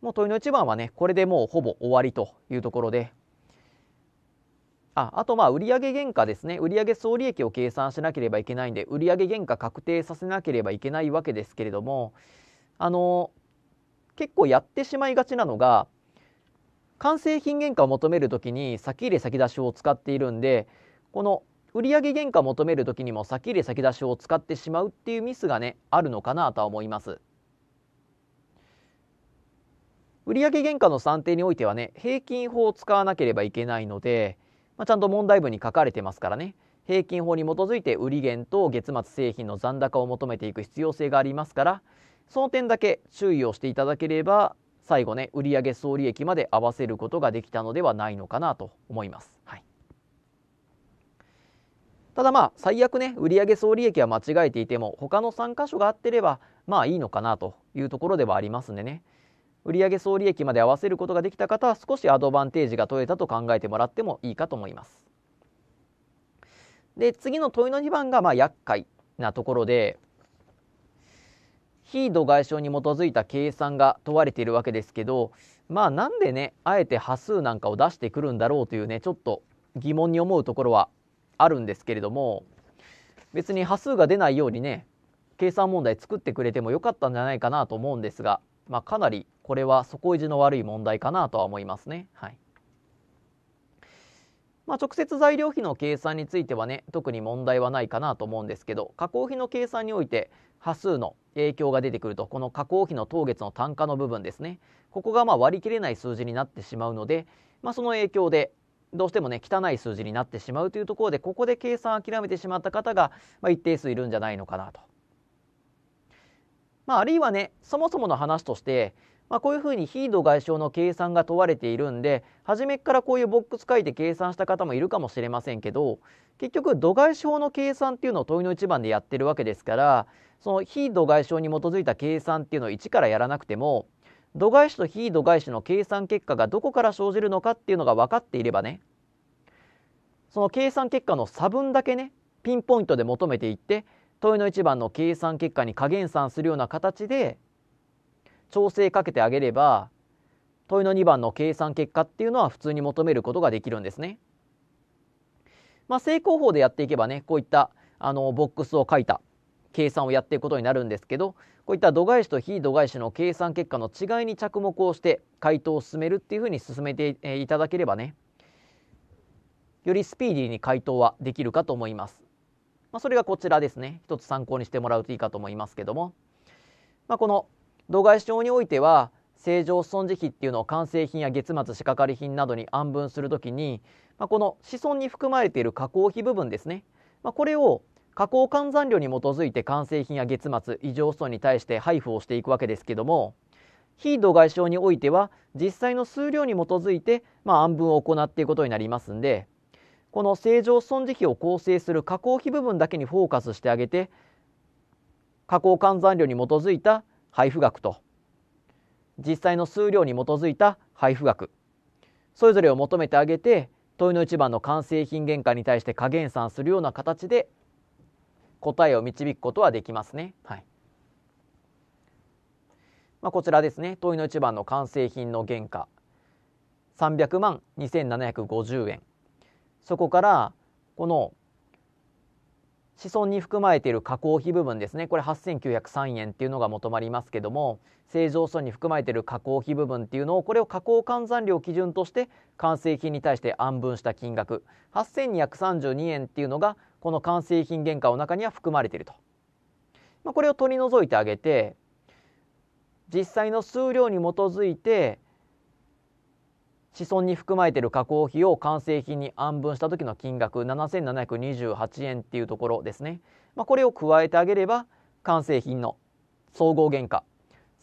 もう問いの一番はね、これでもうほぼ終わりというところで、ああとまあ売上原価ですね売上総利益を計算しなければいけないんで売上原価確定させなければいけないわけですけれどもあの結構やってしまいがちなのが完成品原価を求める時に先入れ先出しを使っているんでこの売上原価を求める時にも先入れ先出しを使ってしまうっていうミスがねあるのかなとは思います。売上原価の算定においてはね、平均法を使わなければいけないので、まあ、ちゃんと問題文に書かれてますからね、平均法に基づいて売減と月末製品の残高を求めていく必要性がありますから、その点だけ注意をしていただければ、最後ね、売上総利益まで合わせることができたのではないのかなと思います。はい、ただまあ、最悪ね、売上総利益は間違えていても、他の3箇所が合ってれば、まあいいのかなというところではありますんでね。売上総利益まで合わせることができた方は少しアドバンテージが取れたと考えてもらってもいいかと思います。で次の問いの2番がまあ厄介なところで非度外傷に基づいた計算が問われているわけですけどまあなんでねあえて波数なんかを出してくるんだろうというねちょっと疑問に思うところはあるんですけれども別に波数が出ないようにね計算問題作ってくれてもよかったんじゃないかなと思うんですが、まあ、かなりこれは底意地の悪い問題かなとは思いますね。はいまあ、直接材料費の計算についてはね特に問題はないかなと思うんですけど加工費の計算において波数の影響が出てくるとこの加工費の当月の単価の部分ですねここがま割り切れない数字になってしまうので、まあ、その影響でどうしてもね汚い数字になってしまうというところでここで計算を諦めてしまった方が、ま一定数いるんじゃないのかなと。まあ、あるいはねそもそもの話としてまあ、こういうふうにヒード外相の計算が問われているんで初めからこういうボックス書いて計算した方もいるかもしれませんけど結局度外相の計算っていうのを問いの一番でやってるわけですからその非度外相に基づいた計算っていうのを一からやらなくても度外視と非度外視の計算結果がどこから生じるのかっていうのが分かっていればねその計算結果の差分だけねピンポイントで求めていって問いの一番の計算結果に加減算するような形で調整かけてあげれば問いの2番の計算結果っていうのは普通に求めることができるんですね。まあ、正攻法でやっていけばねこういったあのボックスを書いた計算をやっていくことになるんですけどこういった度外視と非度外視の計算結果の違いに着目をして回答を進めるっていうふうに進めていただければねよりスピーディーに回答はできるかと思います。まあ、それがこちらですね一つ参考にしてもらうといいかと思いますけども、まあ、この動外症においては正常損持費っていうのを完成品や月末仕掛かり品などに安分するときに、まあ、この子孫に含まれている加工費部分ですね、まあ、これを加工換算量に基づいて完成品や月末異常損に対して配布をしていくわけですけども非度外傷においては実際の数量に基づいて、まあ、安分を行っていくことになりますんでこの正常損持費を構成する加工費部分だけにフォーカスしてあげて加工換算量に基づいた配布額と実際の数量に基づいた配布額それぞれを求めてあげて問いの一番の完成品原価に対して加減算するような形で答えを導くことはできますね。はいまあ、こちらですね問いの一番の完成品の原価300万2750円そこからこの子孫に含まれている加工費部分ですね、これ8903円っていうのが求まりますけども、正常損に含まれている加工費部分っていうのを、これを加工換算量を基準として、完成品に対して安分した金額、8232円っていうのが、この完成品原価の中には含まれていると。まあ、これを取り除いてあげて、実際の数量に基づいて、子孫に含まれている加工費を完成品に安分した時の金額7728円っていうところですね、まあ、これを加えてあげれば完成品の総合原価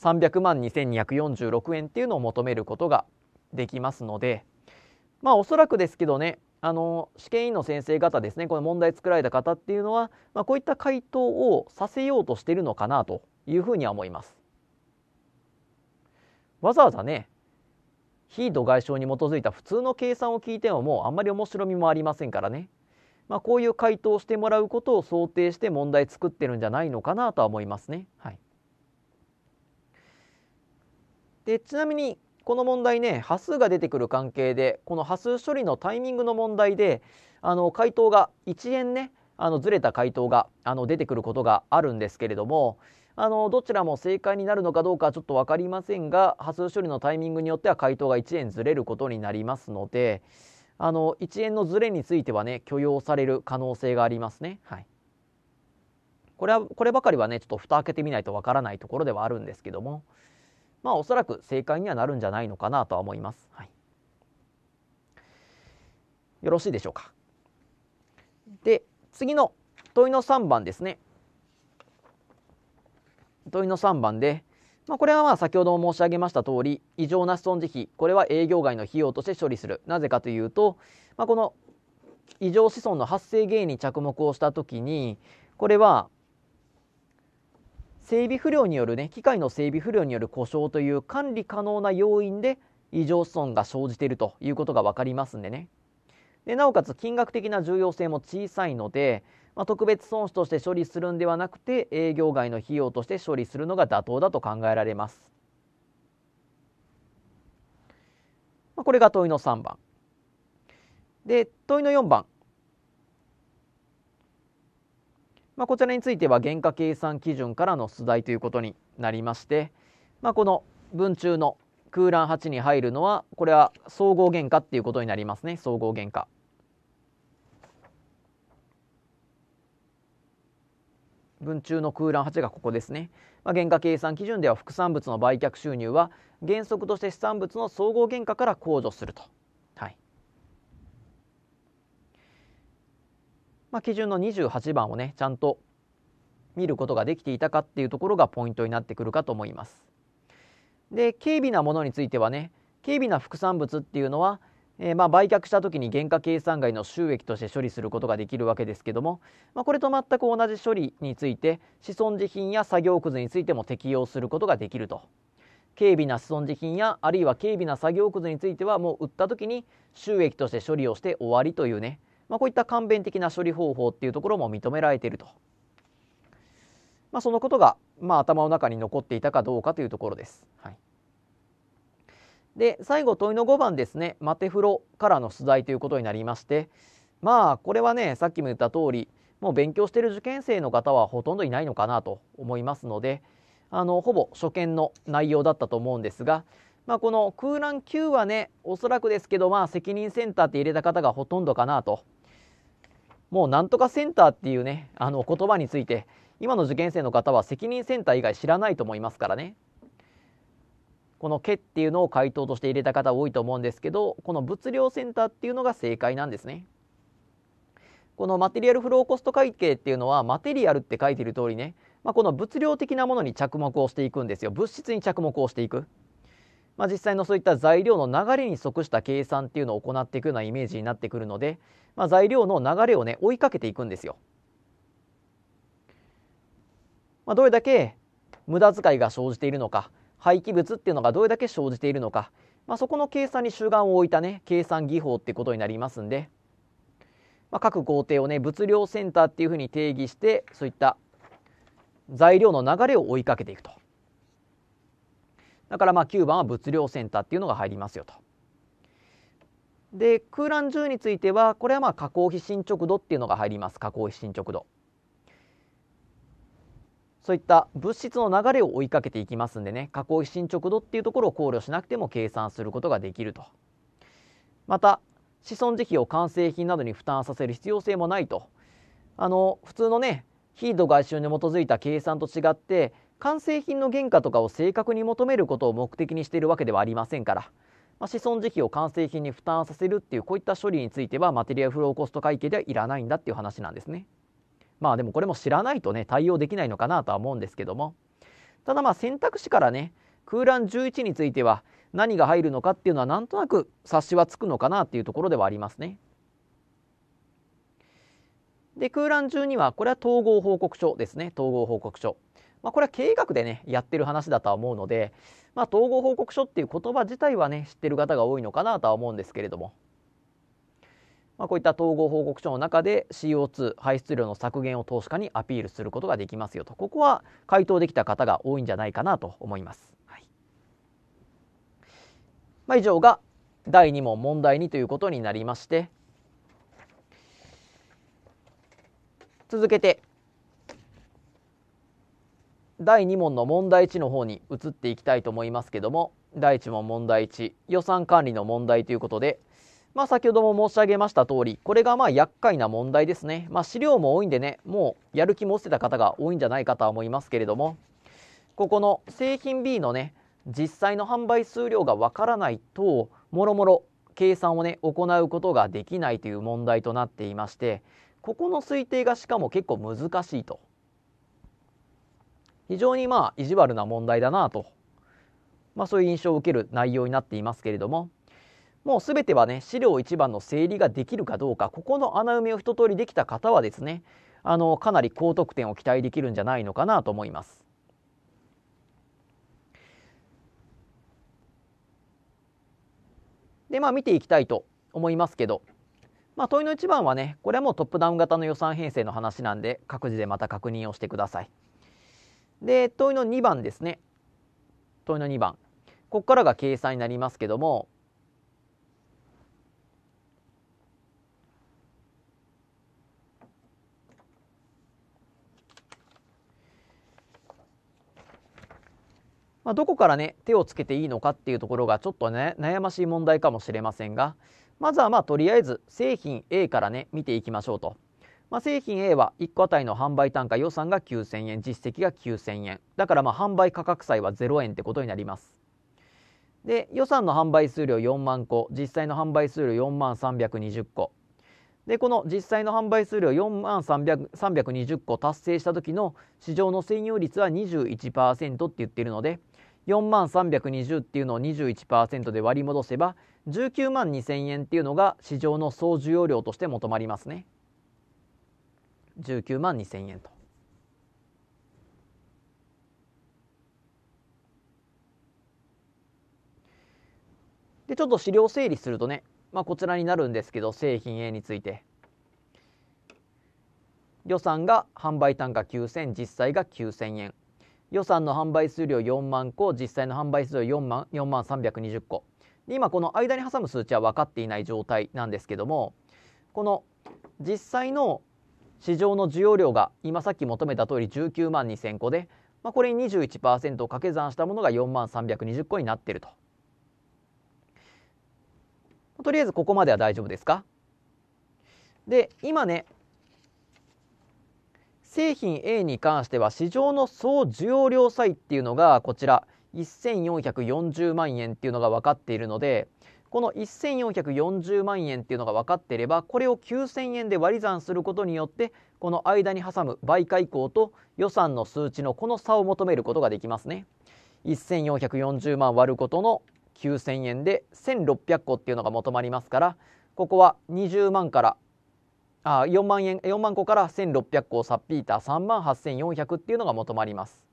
300万2246円っていうのを求めることができますのでまあおそらくですけどねあの試験委員の先生方ですねこの問題作られた方っていうのは、まあ、こういった回答をさせようとしてるのかなというふうには思います。わざわざね非度外傷に基づいた普通の計算を聞いてももうあんまり面白みもありませんからね、まあ、こういう回答をしてもらうことを想定して問題作ってるんじゃないのかなとは思いますね。はい、でちなみにこの問題ね波数が出てくる関係でこの波数処理のタイミングの問題であの回答が1円ねあのずれた回答があの出てくることがあるんですけれどもあのどちらも正解になるのかどうかはちょっと分かりませんが発数処理のタイミングによっては回答が1円ずれることになりますのであの1円のずれについてはね許容される可能性がありますね。はいこれはこればかりはねちょっと蓋開けてみないとわからないところではあるんですけどもまあおそらく正解にはなるんじゃないのかなとは思います、はい、よろしいでしょうかで次の問いの3番ですね問いの3番で、まあ、これはまあ先ほども申し上げました通り異常な損事費これは営業外の費用として処理するなぜかというと、まあ、この異常子孫の発生原因に着目をした時にこれは整備不良によるね機械の整備不良による故障という管理可能な要因で異常子孫が生じているということが分かりますんでねでなおかつ金額的な重要性も小さいのでまあ、特別損失として処理するんではなくて営業外の費用として処理するのが妥当だと考えられます。まあ、これが問いの3番。で問いの4番。まあ、こちらについては原価計算基準からの出題ということになりまして、まあ、この文中の空欄8に入るのはこれは総合原価っていうことになりますね総合原価。文中の空欄8がここですね、まあ、原価計算基準では副産物の売却収入は原則として資産物の総合原価から控除すると、はいまあ、基準の28番をねちゃんと見ることができていたかっていうところがポイントになってくるかと思いますで軽微なものについてはね軽微な副産物っていうのはえー、まあ、売却した時に原価計算外の収益として処理することができるわけですけども、まあ、これと全く同じ処理について子孫自品や作業くずについても適用することができると軽微な子孫自品やあるいは軽微な作業くずについてはもう売った時に収益として処理をして終わりというね、まあ、こういった簡便的な処理方法っていうところも認められていると、まそのことが、ま頭の中に残っていたかどうかというところです。はいで最後問いの5番ですねマテフロからの出題ということになりましてまあこれはねさっきも言った通りもう勉強してる受験生の方はほとんどいないのかなと思いますのであのほぼ初見の内容だったと思うんですが、まあ、この空欄9はねおそらくですけど、まあ、責任センターって入れた方がほとんどかなともうなんとかセンターっていうねあの言葉について今の受験生の方は責任センター以外知らないと思いますからねこの「け」っていうのを回答として入れた方多いと思うんですけどこの物量センターっていうのが正解なんですね。このマテリアルフローコスト会計っていうのはマテリアルって書いてる通りね、まあ、この物量的なものに着目をしていくんですよ物質に着目をしていく、まあ、実際のそういった材料の流れに即した計算っていうのを行っていくようなイメージになってくるので、まあ、材料の流れをね追いかけていくんですよ、まどれだけ無駄遣いが生じているのか廃棄物っていうのがどれだけ生じているのか、まあ、そこの計算に主眼を置いたね計算技法ってことになりますんで、まあ、各工程をね物量センターっていうふうに定義してそういった材料の流れを追いかけていくとだからまあ9番は物量センターっていうのが入りますよとで空欄10についてはこれはまあ加工費進捗度っていうのが入ります加工費進捗度そういった物質の流れを追いかけていきますんでね、下降進捗度っていうところを考慮しなくても計算することができると。また、子孫時期を完成品などに負担させる必要性もないと。あの、普通のね、非度外周に基づいた計算と違って、完成品の原価とかを正確に求めることを目的にしているわけではありませんから、まあ、子孫時期を完成品に負担させるっていうこういった処理についてはマテリアフローコスト会計ではいらないんだっていう話なんですね。まあでもこれも知らないとね、対応できないのかなとは思うんですけども。ただまあ選択肢からね、空欄11については何が入るのかっていうのはなんとなく察しはつくのかなっていうところではありますね。で、空欄12は、これは統合報告書ですね。統合報告書。まあ、これは経営学でね、やってる話だとは思うので、まあ、統合報告書っていう言葉自体はね、知ってる方が多いのかなとは思うんですけれども。まあ、こういった統合報告書の中で CO2 排出量の削減を投資家にアピールすることができますよとここは回答できた方が多いんじゃないかなと思います。はいまあ、以上が第2問問題2ということになりまして続けて第2問の問題1の方に移っていきたいと思いますけども第1問問題1予算管理の問題ということでまあ、先ほども申し上げました通り、これがまあ厄介な問題ですね。まあ、資料も多いんでね、もうやる気も捨てた方が多いんじゃないかとは思いますけれども、ここの製品 B のね、実際の販売数量がわからないと、もろもろ計算をね、行うことができないという問題となっていまして、ここの推定がしかも結構難しいと。非常にまあ意地悪な問題だなと、まあ、そういう印象を受ける内容になっていますけれども、もう全てはね資料1番の整理ができるかどうかここの穴埋めを一通りできた方はですねあのかなり高得点を期待できるんじゃないのかなと思います。でまあ見ていきたいと思いますけど、まあ、問いの1番はねこれはもうトップダウン型の予算編成の話なんで各自でまた確認をしてください。で問いの2番ですね問いの2番ここからが計算になりますけどもまあ、どこからね手をつけていいのかっていうところがちょっとね悩ましい問題かもしれませんがまずはまあとりあえず製品 A からね見ていきましょうと、まあ、製品 A は1個あたりの販売単価予算が9000円実績が9000円だからまあ販売価格債は0円ってことになりますで予算の販売数量4万個実際の販売数量4万320個でこの実際の販売数量4万320個達成した時の市場の占有率は21%って言ってるので4万320っていうのを21%で割り戻せば19万2000円っていうのが市場の総需要量として求まりますね19万2000円とでちょっと資料整理するとね、まあ、こちらになるんですけど製品 A について予算が販売単価9000実際が9000円予算の販売数量4万個実際の販売数量4万 ,4 万320個今この間に挟む数値は分かっていない状態なんですけどもこの実際の市場の需要量が今さっき求めた通り19万2000個で、まあ、これに21%を掛け算したものが4万320個になっていると。とりあえずここまでは大丈夫ですかで今ね製品 A に関しては市場の総需要量差っていうのがこちら1440万円っていうのが分かっているのでこの1440万円っていうのが分かっていればこれを9000円で割り算することによってこの間に挟む売価以降と予算の数値のこの差を求めることができますね1440万割ることの9000円で1600個っていうのが求まりますからここは20万からあ4万円4万個から1600個をサッピーター3万8400っていうのが求まります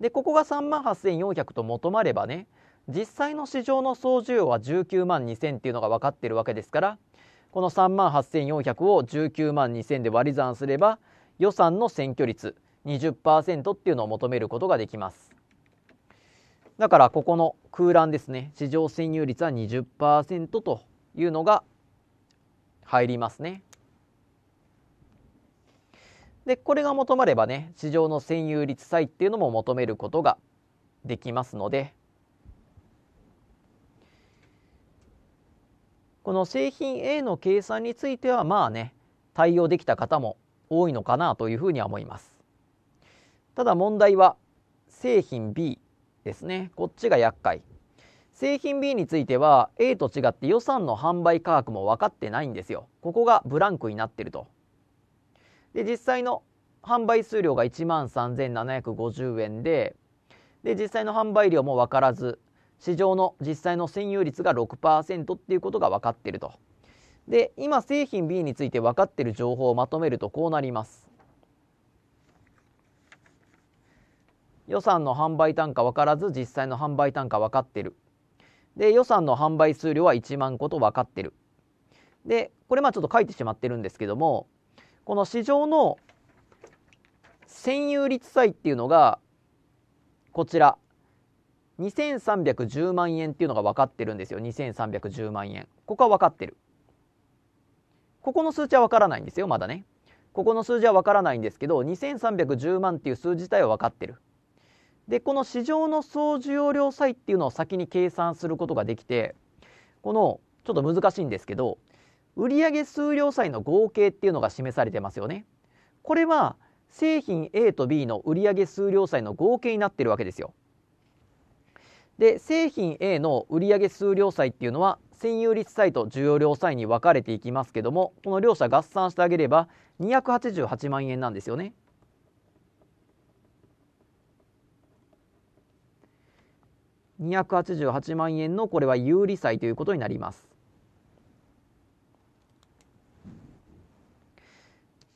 でここが3万8400と求まればね実際の市場の総需要は19万2000っていうのが分かってるわけですからこの3万8400を19万2000で割り算すれば予算の選挙率20%っていうのを求めることができますだからここの空欄ですね市場占有率は20%というのが入りますね。でこれが求まればね市場の占有率差異っていうのも求めることができますのでこの製品 A の計算についてはまあね対応できた方も多いのかなというふうには思います。ただ問題は製品 B ですねこっちが厄介製品 B については A と違って予算の販売価格も分かってないんですよ。ここがブランクになってると。で、実際の販売数量が1万3750円で、で、実際の販売量も分からず、市場の実際の占有率が6%っていうことが分かってると。で、今製品 B について分かってる情報をまとめるとこうなります。予算の販売単価分からず実際の販売単価分かってるで、予算の販売数量は1万個と分かってる。で、これまあちょっと書いてしまってるんですけども、この市場の占有率債っていうのが、こちら、2310万円っていうのが分かってるんですよ。2310万円。ここは分かってる。ここの数値は分からないんですよ、まだね。ここの数字は分からないんですけど、2310万っていう数字自体は分かってる。でこの市場の総需要量差っていうのを先に計算することができてこのちょっと難しいんですけど売上数量債の合計っていうのが示されてますよね。これは製品 A と B の売上数量債の合計になってるわけですよ。で製品 A の売上数量債っていうのは占有率債と需要量債に分かれていきますけどもこの両者合算してあげれば288万円なんですよね。288万円のこれは有利債ということになります。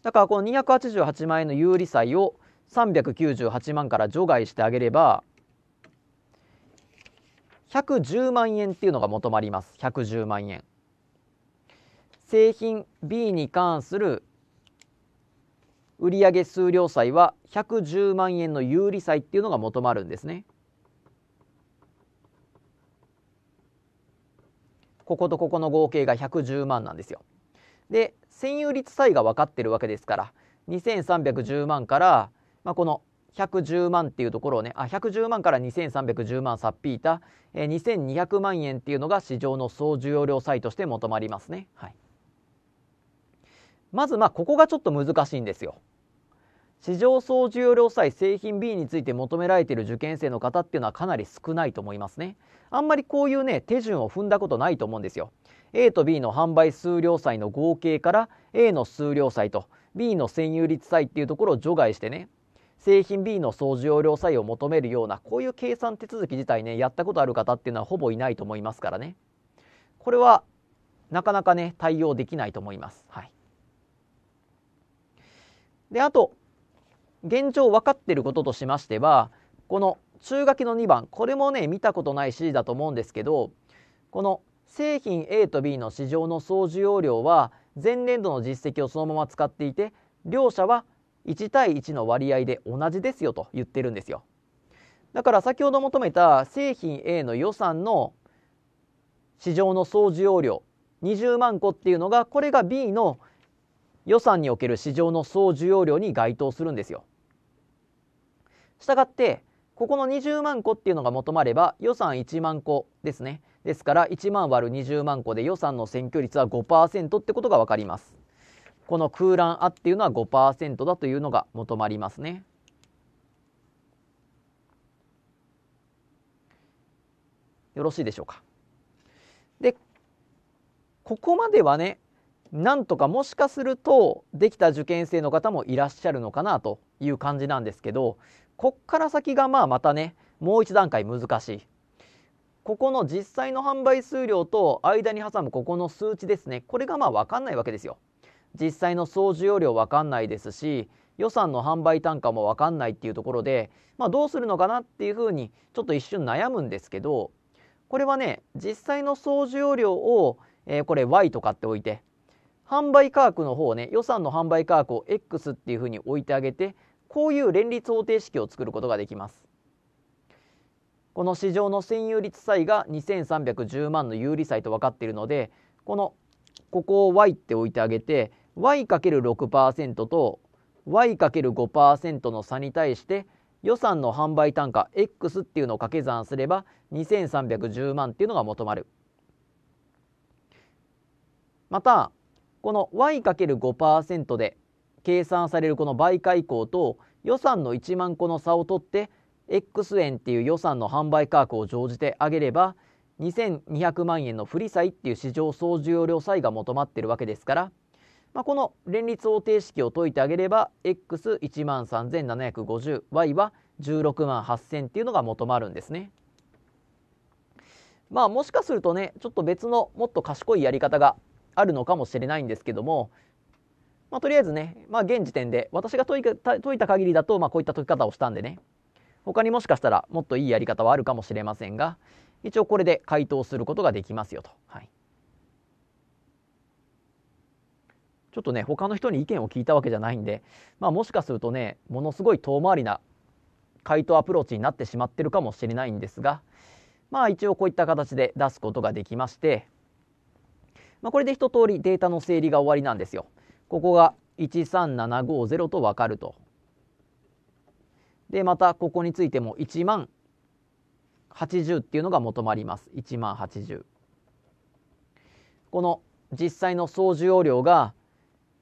だからこの288万円の有利債を398万から除外してあげれば110万円っていうのが求まります110万円製品 B に関する売上数量債は110万円の有利債っていうのが求まるんですね。こことここの合計が110万なんですよ。で占有率差異が分かってるわけですから2310万から、まあ、この110万っていうところをねあ110万から2310万差っ引いた、えー、2200万円っていうのが市場の総需要量差異として求まりますね。はい、まずまあここがちょっと難しいんですよ。市場総需要量差異製品 B について求められている受験生の方っていうのはかなり少ないと思いますね。あんまりこういうね、手順を踏んだことないと思うんですよ。A と B の販売数量債の合計から A の数量債と B の占有率債っていうところを除外してね、製品 B の総需要量債を求めるような、こういう計算手続き自体ね、やったことある方っていうのはほぼいないと思いますからね。これは、なかなかね、対応できないと思います。はい。で、あと、現状分かっていることとしましては、この中書きの2番これもね見たことない指示だと思うんですけどこの製品 A と B の市場の総需要量は前年度の実績をそのまま使っていて両者は1対1の割合で同じですよと言ってるんですよだから先ほど求めた製品 A の予算の市場の総需要量20万個っていうのがこれが B の予算における市場の総需要量に該当するんですよ。したがってここの20万個っていうのが求まれば予算1万個ですね。ですから1万割る20万個で予算の選挙率は5%ってことが分かります。この空欄あっていうのは5%だというのが求まりますね。よろしいでしょうか。でここまではねなんとかもしかするとできた受験生の方もいらっしゃるのかなという感じなんですけどこっから先がまあまたねもう一段階難しいここの実際の販売数量と間に挟むここの数値ですねこれがまあ分かんないわけですよ実際の総需要量分かんないですし予算の販売単価も分かんないっていうところで、まあ、どうするのかなっていうふうにちょっと一瞬悩むんですけどこれはね実際の総需要量を、えー、これ Y とかっておいて販売価格の方をね予算の販売価格を X っていうふうに置いてあげてこういう連立方程式を作ることができます。この市場の占有率債が2310万の有利債と分かっているのでこのここを y って置いてあげて y×6% と y×5% の差に対して予算の販売単価 x っていうのを掛け算すれば2310万っていうのが求まる。またこの y×5% で計算されるこの媒介項と予算の1万個の差を取って X 円っていう予算の販売価格を乗じてあげれば2200万円の不利債っていう市場総需要量債が求まってるわけですから、まあ、この連立方程式を解いてあげれば X1 万 3750Y は16万8000っていうのが求まるんですね。まあもしかするとねちょっと別のもっと賢いやり方があるのかもしれないんですけどもまあ、とりあえずね、まあ、現時点で私が解いた解いた限りだと、まあ、こういった解き方をしたんでね他にもしかしたらもっといいやり方はあるかもしれませんが一応これで回答することができますよと、はい、ちょっとね他の人に意見を聞いたわけじゃないんで、まあ、もしかするとねものすごい遠回りな回答アプローチになってしまってるかもしれないんですがまあ一応こういった形で出すことができまして、まあ、これで一通りデータの整理が終わりなんですよ。ここが13750と分かると。で、またここについても1万80っていうのが求まります。1万80。この実際の総需要量が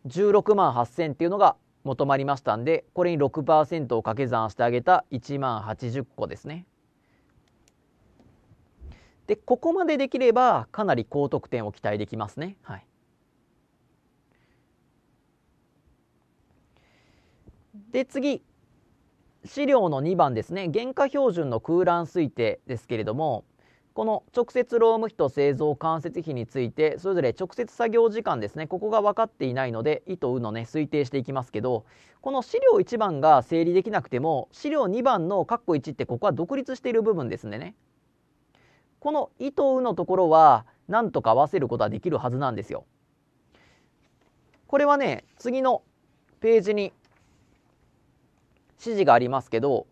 16万8000っていうのが求まりましたんで、これに6%を掛け算してあげた1万80個ですね。で、ここまでできればかなり高得点を期待できますね。はい。で次資料の2番ですね原価標準の空欄推定ですけれどもこの直接労務費と製造間接費についてそれぞれ直接作業時間ですねここが分かっていないので「い」と「う」のね推定していきますけどこの資料1番が整理できなくても資料2番の括弧1ってここは独立している部分ですんでねこの「い」と「う」のところはなんとか合わせることはできるはずなんですよ。これはね次のページに指示がありますけど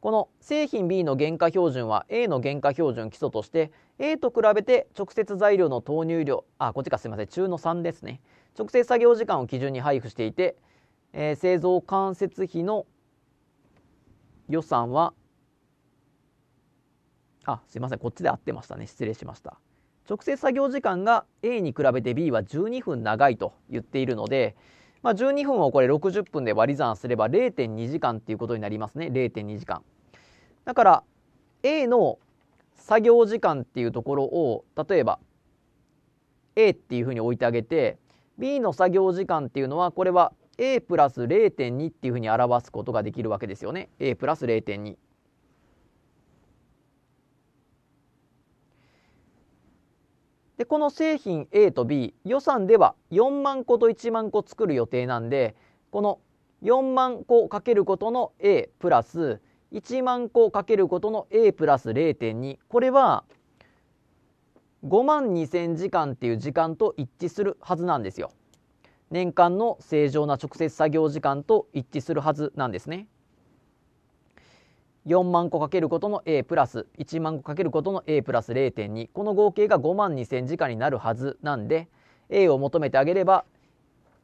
この製品 B の原価標準は A の原価標準基礎として A と比べて直接材料の投入量あこっちかすいません中の3ですね直接作業時間を基準に配布していて、えー、製造間接費の予算はあすいませんこっちで合ってましたね失礼しました直接作業時間が A に比べて B は12分長いと言っているのでまあ、12分をこれ60分で割り算すれば0.2時間っていうことになりますね0.2時間だから A の作業時間っていうところを例えば A っていうふうに置いてあげて B の作業時間っていうのはこれは A プラス0.2っていうふうに表すことができるわけですよね A プラス0.2でこの製品 A と B 予算では4万個と1万個作る予定なんでこの4万個かけることの A プラス1万個かけることの A プラス0.2これは5万2000時間っていう時間と一致するはずなんですよ。年間の正常な直接作業時間と一致するはずなんですね。4万個かけることの A プラス1万個かけることの A プラス0.2この合計が5万2000時間になるはずなんで A を求めてあげれば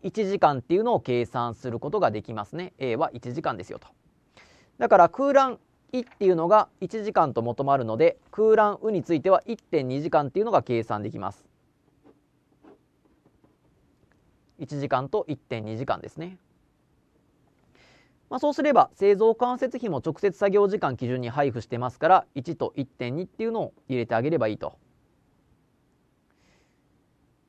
1時間っていうのを計算することができますね A は1時間ですよとだから空欄1っていうのが1時間と求まるので空欄うについては1.2時間っていうのが計算できます1時間と1.2時間ですねまあ、そうすれば製造間接費も直接作業時間基準に配布してますから1と1.2っていうのを入れてあげればいいと。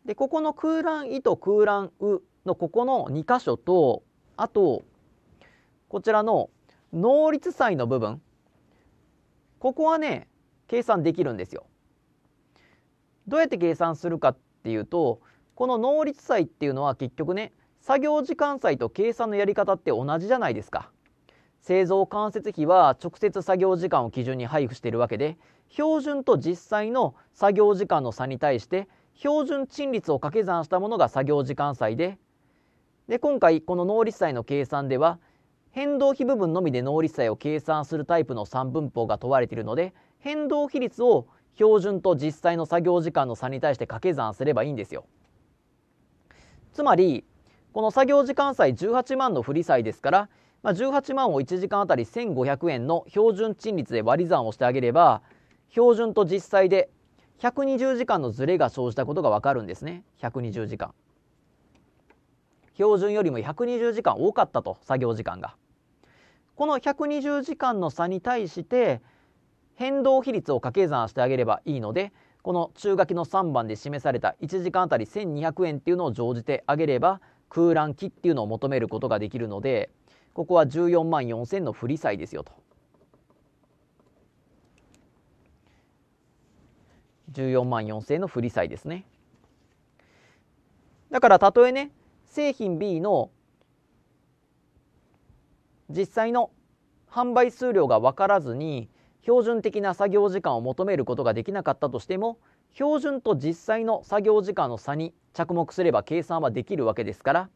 でここの空欄「い」と空欄「う」のここの2箇所とあとこちらの能率債の部分ここはね計算できるんですよ。どうやって計算するかっていうとこの能率債っていうのは結局ね作業時間債と計算のやり方って同じじゃないですか。製造間接費は直接作業時間を基準に配布しているわけで、標準と実際の作業時間の差に対して、標準賃率を掛け算したものが作業時間債で、で今回この能率債の計算では、変動費部分のみで能率債を計算するタイプの3分法が問われているので、変動比率を標準と実際の作業時間の差に対して掛け算すればいいんですよ。つまりこの作業時間債18万の不利債ですから、まあ、18万を1時間あたり1500円の標準賃率で割り算をしてあげれば標準と実際で120時間のズレが生じたことがわかるんですね120時間標準よりも120時間多かったと作業時間がこの120時間の差に対して変動比率を掛け算してあげればいいのでこの中書きの3番で示された1時間あたり1200円っていうのを乗じてあげれば空欄期っていうのを求めることができるのでここは14万4000の不り債ですよと。14万4000の不り債ですね。だからたとえね製品 B の実際の販売数量が分からずに標準的な作業時間を求めることができなかったとしても標準と実際の作業時間の差に着目すれば計算はできるわけですから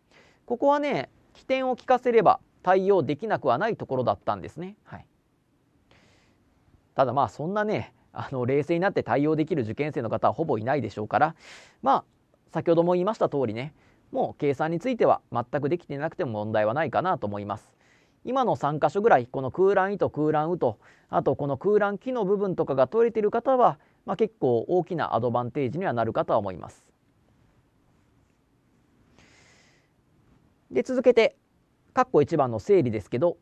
ここはね起点を聞かせれば対応できなくはないところだったんですね。はい、ただまあそんなねあの冷静になって対応できる受験生の方はほぼいないでしょうからまあ先ほども言いました通りねもう計算については全くできてなくても問題はないかなと思います。今の3箇所ぐらいこの空欄イと空欄う」とあとこの空欄機の部分とかが取れている方はまあ、結構大きなアドバンテージにはなるかとは思います。で続けて括弧1番の整理ですけど、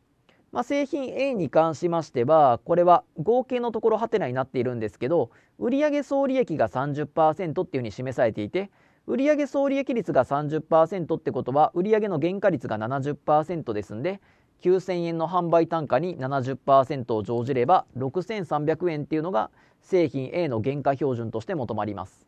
まあ、製品 A に関しましてはこれは合計のところハテナになっているんですけど売上総利益が30%っていうふうに示されていて売上総利益率が30%ってことは売上の原価率が70%ですんで9000円の販売単価に70%を乗じれば6300円っていうのが製品 A の原価標準として求まります。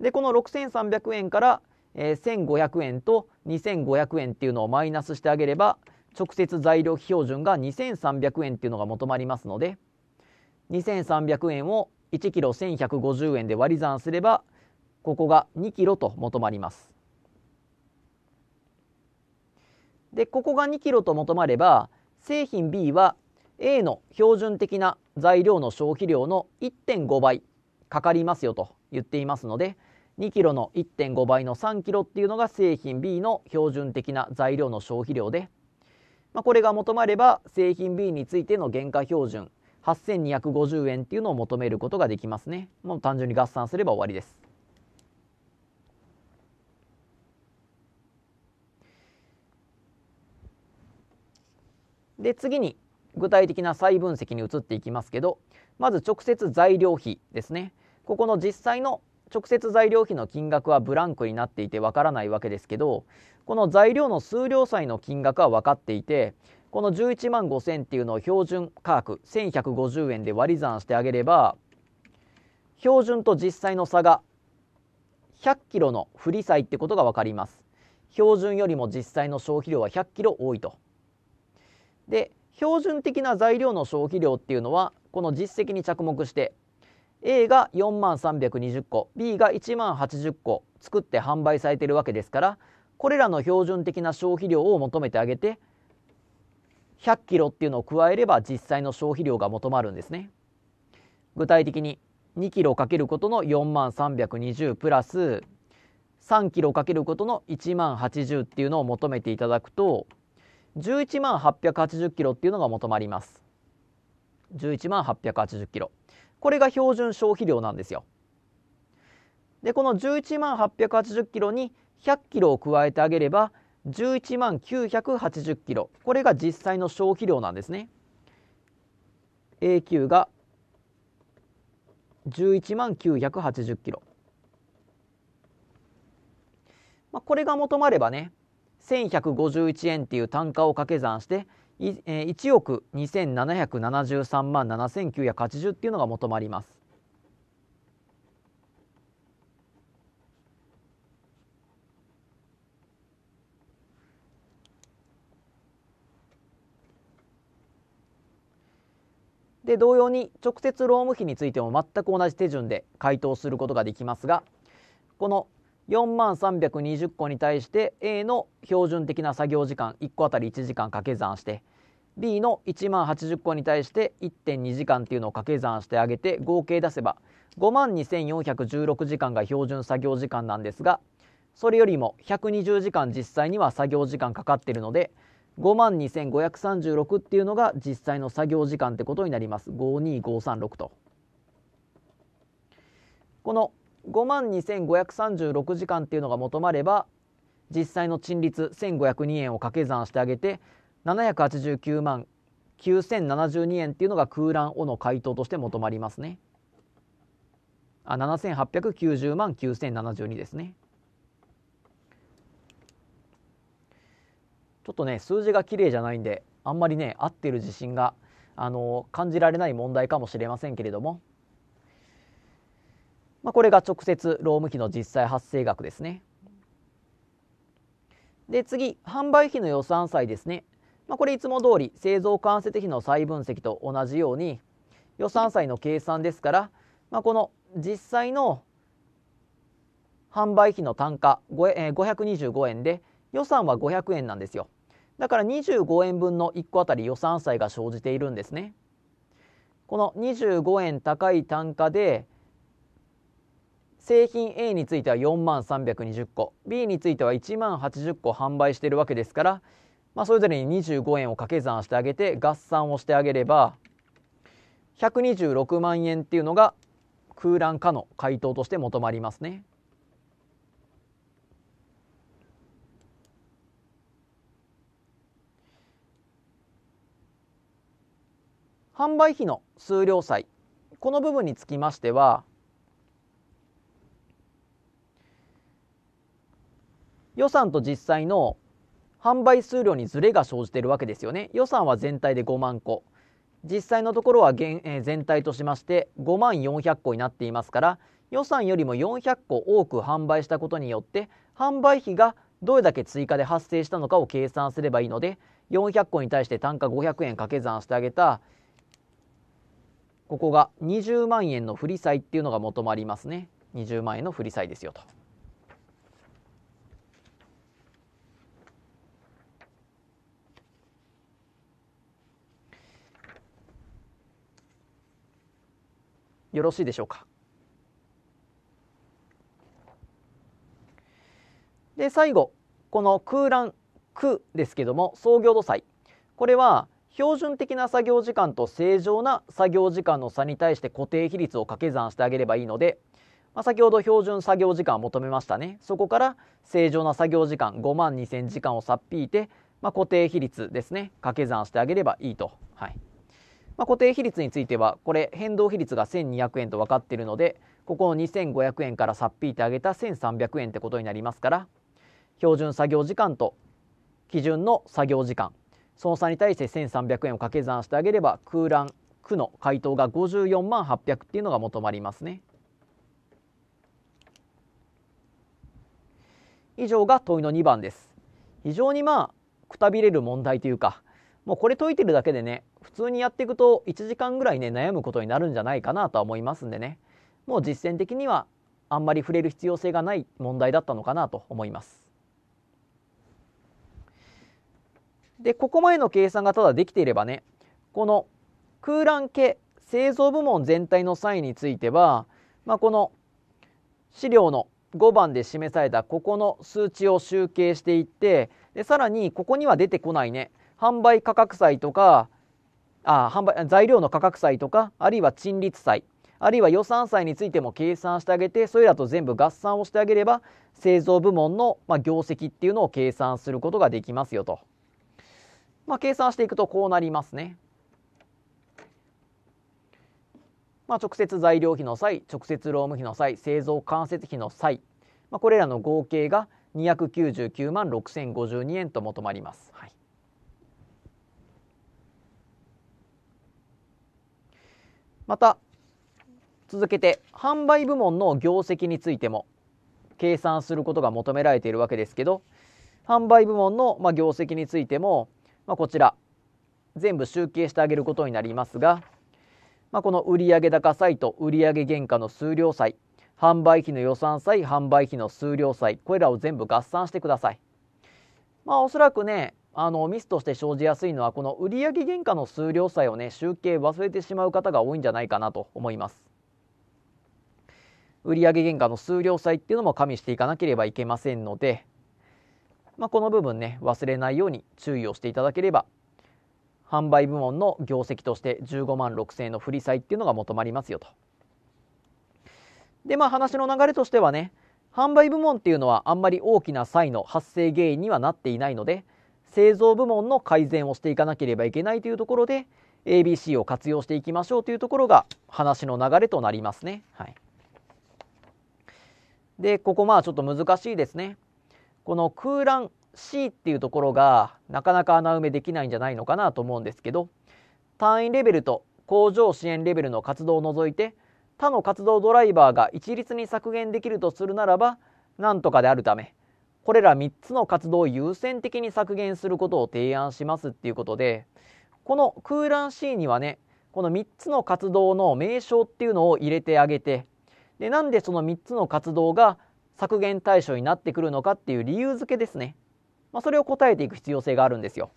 でこの6300円から、え1500円と2500円っていうのをマイナスしてあげれば直接材料費標準が2300円っていうのが求まりますので2300円を 1kg1150 円で割り算すればここが 2kg と求まります。で、ここが2キロと求まれば、製品 B は A の標準的な材料の消費量の1.5倍かかりますよと言っていますので、2キロの1.5倍の3キロっていうのが製品 B の標準的な材料の消費量で、まあ、これが求まれば製品 B についての原価標準8250円っていうのを求めることができますね。もう単純に合算すれば終わりです。で次に具体的な再分析に移っていきますけどまず直接材料費ですねここの実際の直接材料費の金額はブランクになっていてわからないわけですけどこの材料の数量債の金額は分かっていてこの11万5000っていうのを標準価格1150円で割り算してあげれば標準と実際の差が100キロの振り債ってことが分かります標準よりも実際の消費量は100キロ多いとで標準的な材料の消費量っていうのはこの実績に着目して A が4万320個 B が1万80個作って販売されてるわけですからこれらの標準的な消費量を求めてあげて100キロっていうのを加えれば実際の消費量が求まるんですね。具体的に2キロかけることの4万320プラス3キロかけることの1万80っていうのを求めていただくと11万880キロっていうのが求まります。11万880キロ。これが標準消費量なんですよ。で、この11万880キロに100キロを加えてあげれば、11万980キロ。これが実際の消費量なんですね。A 級が11万980キロ。まあ、これが求まればね、1151円っていう単価を掛け算して1億2773万7980っていうのが求まります。で同様に直接労務費についても全く同じ手順で回答することができますがこの4万320個に対して A の標準的な作業時間1個あたり1時間掛け算して B の1万80個に対して1.2時間っていうのを掛け算してあげて合計出せば5万2416時間が標準作業時間なんですがそれよりも120時間実際には作業時間かかってるので5万2536っていうのが実際の作業時間ってことになります52536と。この5万2536時間っていうのが求まれば実際の賃率1502円を掛け算してあげて789万9072円っていうのが空欄をの回答として求まりますね。あ7890万9072ですね。ちょっとね数字が綺麗じゃないんであんまりね合ってる自信があの感じられない問題かもしれませんけれどもまあ、これが直接労務費の実際発生額ですね。で次販売費の予算債ですね、まあ、これいつも通り製造間接費の再分析と同じように予算債の計算ですから、まあ、この実際の販売費の単価525円で予算は500円なんですよだから25円分の1個あたり予算債が生じているんですねこの25円高い単価で製品 A については4万320個 B については1万80個販売しているわけですから、まあ、それぞれに25円を掛け算してあげて合算をしてあげれば126万円っていうのが空欄化の回答として求まりますね。販売費の数量債この部分につきましては予算と実際の販売数量にズレが生じているわけですよね。予算は全体で5万個。実際のところは現、えー、全体としまして5万400個になっていますから予算よりも400個多く販売したことによって販売費がどれだけ追加で発生したのかを計算すればいいので400個に対して単価500円掛け算してあげたここが20万円の振り債っていうのが求まりますね20万円の振り債ですよと。よろしいでしょうか。で最後この空欄区ですけども創業度差これは標準的な作業時間と正常な作業時間の差に対して固定比率を掛け算してあげればいいので、まあ、先ほど標準作業時間を求めましたねそこから正常な作業時間5万2000時間を差っ引いて、まあ、固定比率ですね掛け算してあげればいいと。はいまあ、固定比率についてはこれ変動比率が1200円と分かっているのでここの2500円からさっぴいてあげた1300円ってことになりますから標準作業時間と基準の作業時間その差に対して1300円を掛け算してあげれば空欄区の回答が54万800っていうのが求まりますね。以上が問いの2番です。非常にまあくたびれる問題というかもうこれ解いてるだけでね、普通にやっていくと1時間ぐらいね、悩むことになるんじゃないかなとは思いますんでね、もう実践的にはあんまり触れる必要性がない問題だったのかなと思います。で、ここまでの計算がただできていればね、この空欄系製造部門全体の際については、まあ、この資料の5番で示されたここの数値を集計していってでさらにここには出てこないね販売価格債とかあ販売材料の価格債とかあるいは陳列債あるいは予算債についても計算してあげてそれらと全部合算をしてあげれば製造部門の、まあ、業績っていうのを計算することができますよと、まあ、計算していくとこうなりますね。まあ、直接材料費の際直接労務費の際製造間接費の際、まあ、これらの合計が299万6052円と求まります。はいまた続けて販売部門の業績についても計算することが求められているわけですけど販売部門のま業績についても、まこちら全部集計してあげることになりますが、まこの売上高債と売上原価の数量債販売費の予算債販売費の数量債これらを全部合算してください。まあ、おそらくねあのミスとして生じやすいのはこの売上原価の数量差をね集計忘れてしまう方が多いんじゃないかなと思います売上原価の数量差っていうのも加味していかなければいけませんので、まあ、この部分ね忘れないように注意をしていただければ販売部門の業績として15万6000円の振り債っていうのが求まりますよと。でまあ話の流れとしてはね販売部門っていうのはあんまり大きな債の発生原因にはなっていないので製造部門の改善をしていかなければいけないというところで ABC を活用していきましょうというところが話の流れとなりますね。はい、でここまあちょっと難しいですね。この空欄 C っていうところがなかなか穴埋めできないんじゃないのかなと思うんですけど単位レベルと工場支援レベルの活動を除いて他の活動ドライバーが一律に削減できるとするならばなんとかであるためこれら3つの活動を優先的に削減することを提案しますっていうことでこの空欄 C にはねこの3つの活動の名称っていうのを入れてあげてでなんでその3つの活動が削減対象になってくるのかっていう理由付けですね、まあ、それを答えていく必要性があるんですよ。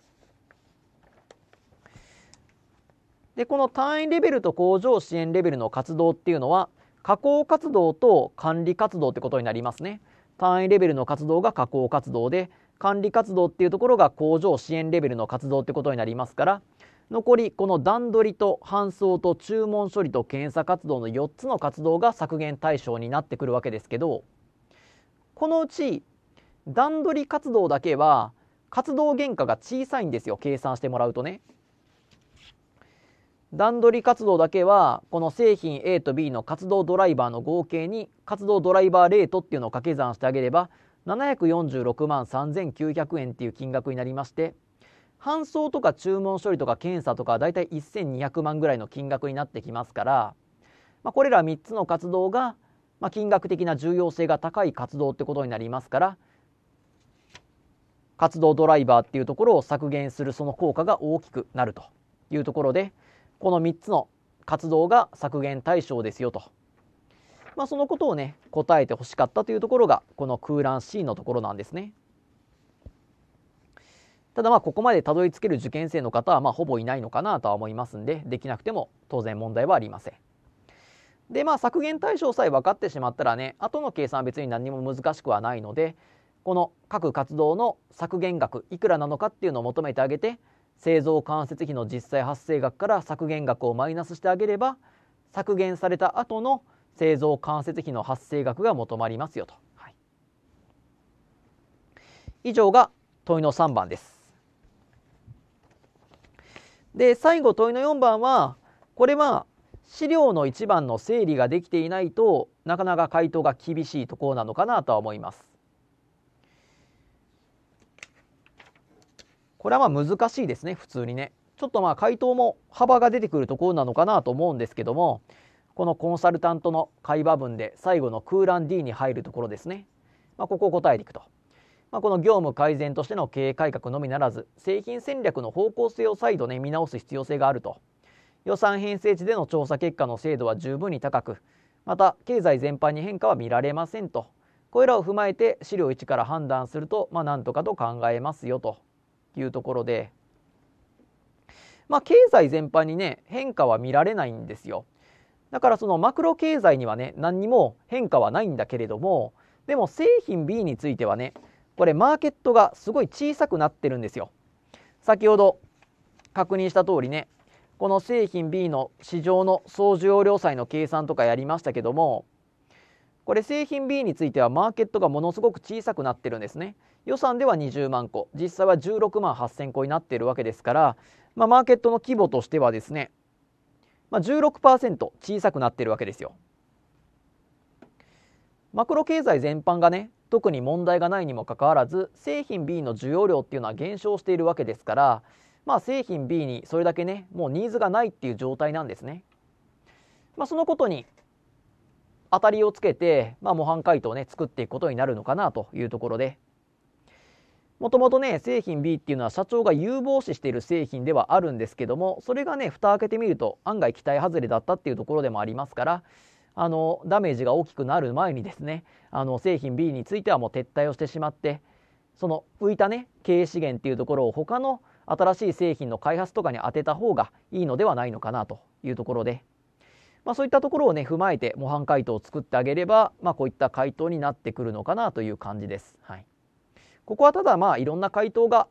でこの単位レベルと工場支援レベルの活動っていうのは加工活動と管理活動ってことになりますね。単位レベルの活動が加工活動で管理活動っていうところが工場支援レベルの活動ってことになりますから残りこの段取りと搬送と注文処理と検査活動の4つの活動が削減対象になってくるわけですけどこのうち段取り活動だけは活動原価が小さいんですよ計算してもらうとね。段取り活動だけはこの製品 A と B の活動ドライバーの合計に活動ドライバーレートっていうのを掛け算してあげれば746万3900円っていう金額になりまして搬送とか注文処理とか検査とかだいたい1200万ぐらいの金額になってきますから、まあ、これら3つの活動が、まあ、金額的な重要性が高い活動ってことになりますから活動ドライバーっていうところを削減するその効果が大きくなるというところで。この3つの活動が削減対象ですよと。まあ、そのことをね、答えてほしかったというところが、この空欄 C のところなんですね。ただまあ、ここまでたどり着ける受験生の方は、まほぼいないのかなとは思いますんで、できなくても当然問題はありません。で、まあ、削減対象さえ分かってしまったらね、後の計算は別に何も難しくはないので、この各活動の削減額いくらなのかっていうのを求めてあげて製造間接費の実際発生額から削減額をマイナスしてあげれば削減された後の製造間接費の発生額が求まりますよと、はい、以上が問いの3番ですで最後問いの4番はこれは資料の1番の整理ができていないとなかなか回答が厳しいところなのかなとは思いますこれはまあ難しいですね、普通にね。ちょっとまあ回答も幅が出てくるところなのかなと思うんですけども、このコンサルタントの会話文で最後の空欄 D に入るところですね。まあ、ここを答えていくと。まあ、この業務改善としての経営改革のみならず、製品戦略の方向性を再度ね、見直す必要性があると。予算編成値での調査結果の精度は十分に高く、また経済全般に変化は見られませんと。これらを踏まえて資料1から判断すると、まあ、なんとかと考えますよというところで、まあ、経済全般にね変化は見られないんですよ。だからそのマクロ経済にはね何にも変化はないんだけれどもでも製品 B についてはねこれマーケットがすごい小さくなってるんですよ。先ほど確認した通りねこの製品 B の市場の総需要量債の計算とかやりましたけどもこれ製品 B についてはマーケットがものすごく小さくなってるんですね。予算では20万個実際は16万8000個になっているわけですから、まあ、マーケットの規模としてはですね、まあ、16%小さくなっているわけですよ。マクロ経済全般がね特に問題がないにもかかわらず製品 B の需要量っていうのは減少しているわけですから、まあ、製品 B にそれだけねもうニーズがないっていう状態なんですね。まあ、そのことに当たりをつけて、まあ、模範解答をね作っていくことになるのかなというところでもともとね、製品 B っていうのは社長が有望視している製品ではあるんですけども、それがね、蓋開けてみると案外期待外れだったっていうところでもありますから、あの、ダメージが大きくなる前にですね、あの、製品 B についてはもう撤退をしてしまって、その浮いたね、経営資源っていうところを他の新しい製品の開発とかに当てた方がいいのではないのかなというところで、まあ、そういったところをね踏まえて模範解答を作ってあげれば、まあ、こういった回答になってくるのかなという感じです。はいここはただまあいろんな回答が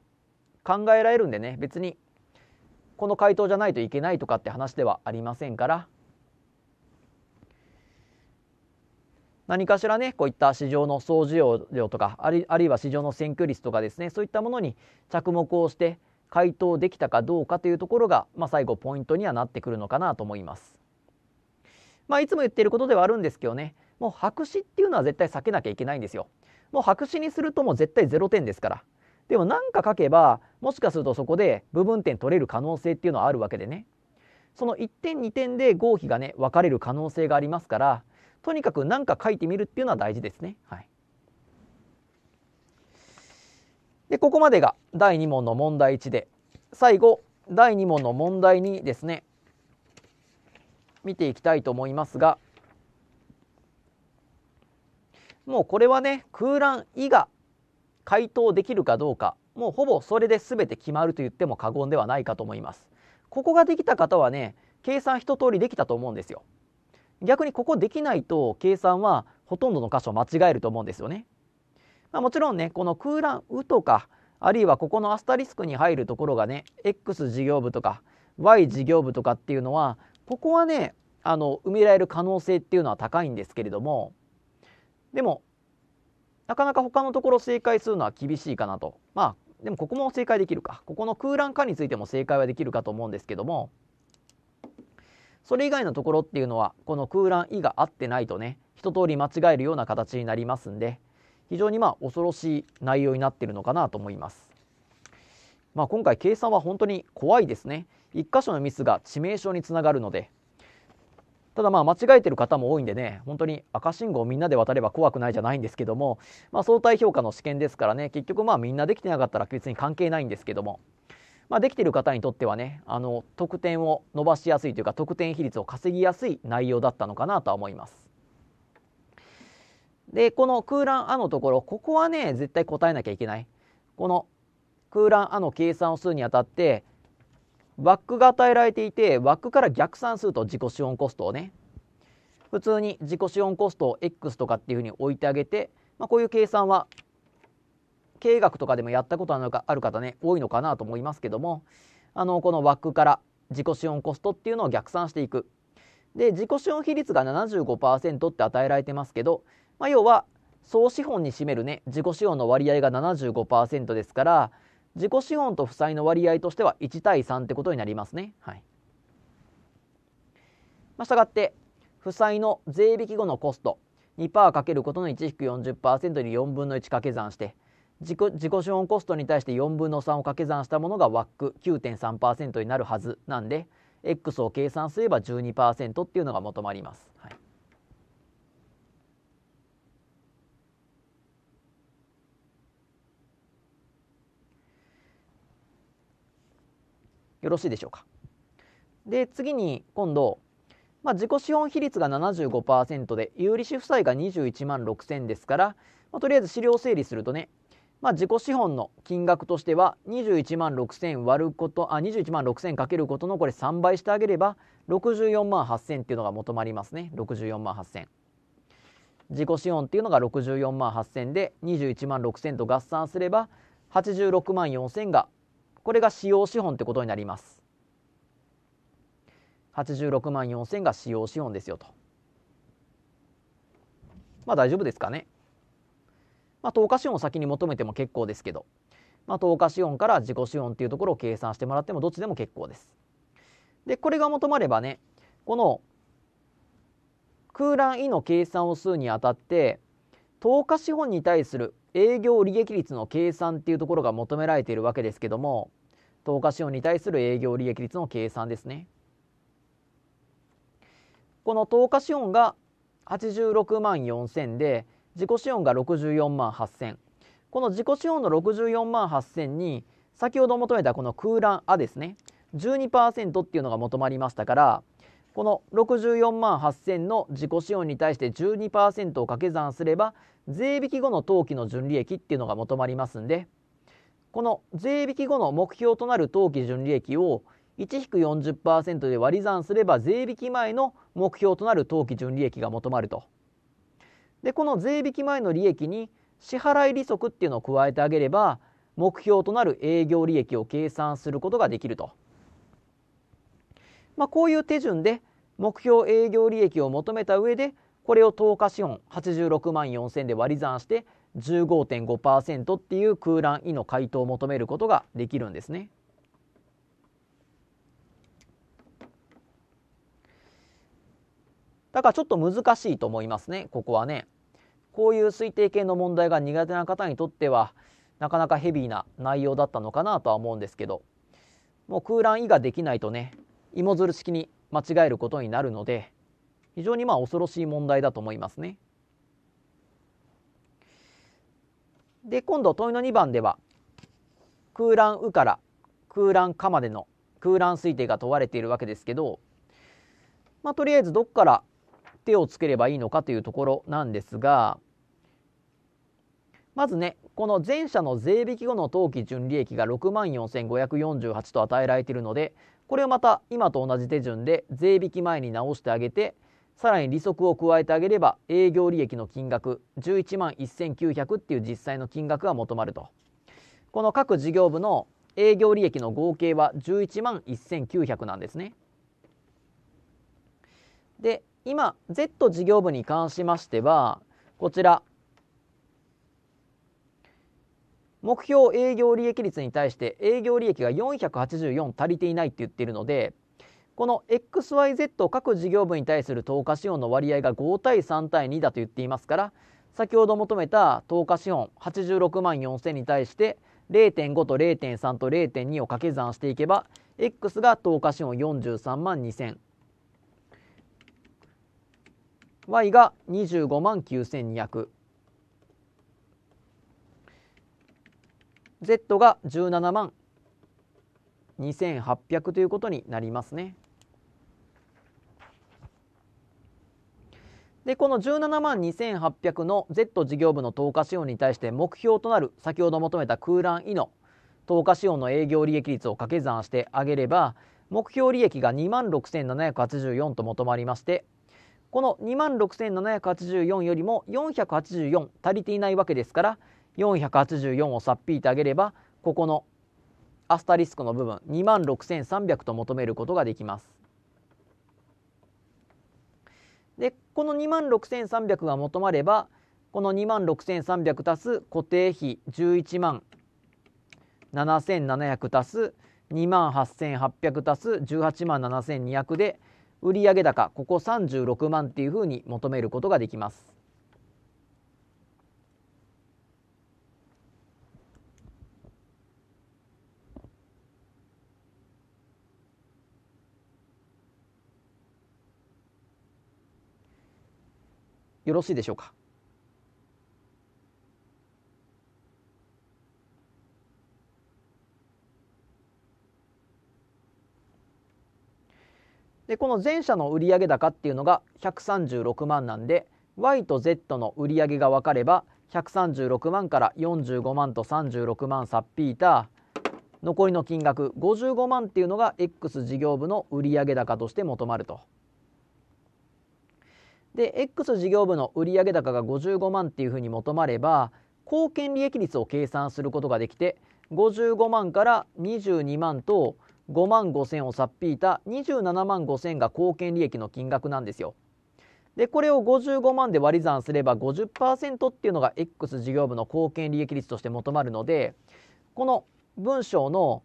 考えられるんでね別にこの回答じゃないといけないとかって話ではありませんから何かしらねこういった市場の総需要量とかあるいは市場の占挙率とかですねそういったものに着目をして回答できたかどうかというところが、まあ、最後ポイントにはなってくるのかなと思います。まあ、いつも言ってることではあるんですけどねもう白紙っていうのは絶対避けなきゃいけないんですよ。もう白紙にするともう絶対0点ですから。でも何か書けば、もしかするとそこで部分点取れる可能性っていうのはあるわけでね。その1点2点で合否がね、分かれる可能性がありますから、とにかく何か書いてみるっていうのは大事ですね。はい。で、ここまでが第2問の問題1で、最後、第2問の問題2ですね、見ていきたいと思いますが、もうこれはね空欄以が回答できるかどうかもうほぼそれで全て決まると言っても過言ではないかと思いますここができた方はね計算一通りできたと思うんですよ逆にここできないと計算はほとんどの箇所間違えると思うんですよね、まあ、もちろんねこの空欄「う」とかあるいはここのアスタリスクに入るところがね X 事業部とか Y 事業部とかっていうのはここはねあの埋められる可能性っていうのは高いんですけれどもでもなかなか他のところ正解するのは厳しいかなとまあでもここも正解できるかここの空欄化についても正解はできるかと思うんですけどもそれ以外のところっていうのはこの空欄「い」が合ってないとね一通り間違えるような形になりますんで非常にまあ恐ろしい内容になってるのかなと思います。まあ、今回計算は本当に怖いですね。1箇所のミスが致命傷につながるのでただまあ間違えてる方も多いんでね、本当に赤信号みんなで渡れば怖くないじゃないんですけども、まあ、相対評価の試験ですからね、結局まあみんなできてなかったら別に関係ないんですけども、まあ、できてる方にとってはね、あの得点を伸ばしやすいというか、得点比率を稼ぎやすい内容だったのかなとは思います。で、この空欄あのところ、ここはね、絶対答えなきゃいけない。この空欄あの計算をするにあたって、枠が与えられていて枠から逆算すると自己資本コストをね普通に自己資本コストを X とかっていうふうに置いてあげて、まあ、こういう計算は経営学とかでもやったことある方ね多いのかなと思いますけどもあのこの枠から自己資本コストっていうのを逆算していくで自己資本比率が75%って与えられてますけど、まあ、要は総資本に占めるね自己資本の割合が75%ですから自己資本と負債の割合としては1対3ってことになりますね。はい。まあ、したがって、負債の税引き後のコスト、2%かけることの1引く40%に4分の1掛け算して、自己自己資本コストに対して4分の3を掛け算したものが WAC9.3% になるはずなんで、X を計算すれば12%っていうのが求まります。はいよろしいでしょうか。で次に今度、まあ、自己資本比率が75%で有利子負債が21万6000ですから、まあ、とりあえず資料整理するとね、まあ、自己資本の金額としては21万6000割ることあ21万6000かけることのこれ3倍してあげれば64万8000っていうのが求まりますね64万8000。自己資本っていうのが64万8000で21万6000と合算すれば86万4000がこれが使用資本ってことになります。86万4000が使用資本ですよと。まあ大丈夫ですかね。まあ、投下資本を先に求めても結構ですけど、まあ、投下資本から自己資本っていうところを計算してもらってもどっちでも結構です。で、これが求まればね、この空欄 E の計算をするにあたって、投下資本に対する営業利益率の計算っていうところが求められているわけですけども投下資本に対する営業利益率の計算ですねこの投下資本が86万4000で自己資本が64万8000この自己資本の64万8000に先ほど求めたこの空欄あですね12%っていうのが求まりましたからこの64万8000の自己資本に対して12%を掛け算すれば税引き後の当期の純利益っていうのが求まりますんでこの税引き後の目標となる当期純利益を1-40%で割り算すれば税引き前の目標となる当期純利益が求まると。でこの税引き前の利益に支払い利息っていうのを加えてあげれば目標となる営業利益を計算することができると。まあ、こういう手順で目標営業利益を求めた上でこれを10日資本86万4000で割り算して15.5%っていう空欄位の回答を求めることができるんですね。だからちょっと難しいと思いますね、ここはね。こういう推定系の問題が苦手な方にとっては、なかなかヘビーな内容だったのかなとは思うんですけど、もう空欄以ができないとね、芋づる式に間違えることになるので非常にまあ恐ろしい問題だと思いますね。で今度問いの2番では空欄「う」から空欄「か」までの空欄推定が問われているわけですけど、まあ、とりあえずどこから手をつければいいのかというところなんですがまずねこの前者の税引き後の当期純利益が64,548と与えられているのでこれをまた今と同じ手順で税引き前に直してあげてさらに利息を加えてあげれば営業利益の金額11万1900っていう実際の金額が求まるとこの各事業部の営業利益の合計は11万1900なんですねで今 Z 事業部に関しましてはこちら目標営業利益率に対して営業利益が484足りていないって言ってるのでこの XYZ 各事業部に対する投下資本の割合が5対3対2だと言っていますから先ほど求めた投下資本86万4000に対して0.5と0.3と0.2を掛け算していけば X が投下資本43万2000 Y が25万9200 Z が17万2800ということになりますね。でこの17万2800の Z 事業部の投下資本に対して目標となる先ほど求めた空欄以の投下資本の営業利益率を掛け算してあげれば目標利益が2万6784と求まりましてこの2万6784よりも484足りていないわけですから484をさっぴいてあげればここのアスタリスクの部分26,300と求めることができます。でこの26,300が求まればこの26,300足す固定費11万7,700足す2万8,800足す18万7,200で売上高ここ36万っていうふうに求めることができます。よろしいでしょうかでこの前者の売上高っていうのが136万なんで Y と Z の売上が分かれば136万から45万と36万さっ引いた残りの金額55万っていうのが X 事業部の売上高として求まると。で X 事業部の売上高が55万っていうふうに求まれば貢献利益率を計算することができて55万から22万と5万5千を差っ引いた27万5千が貢献利益の金額なんですよ。でこれを55万で割り算すれば50%っていうのが X 事業部の貢献利益率として求まるのでこの文章の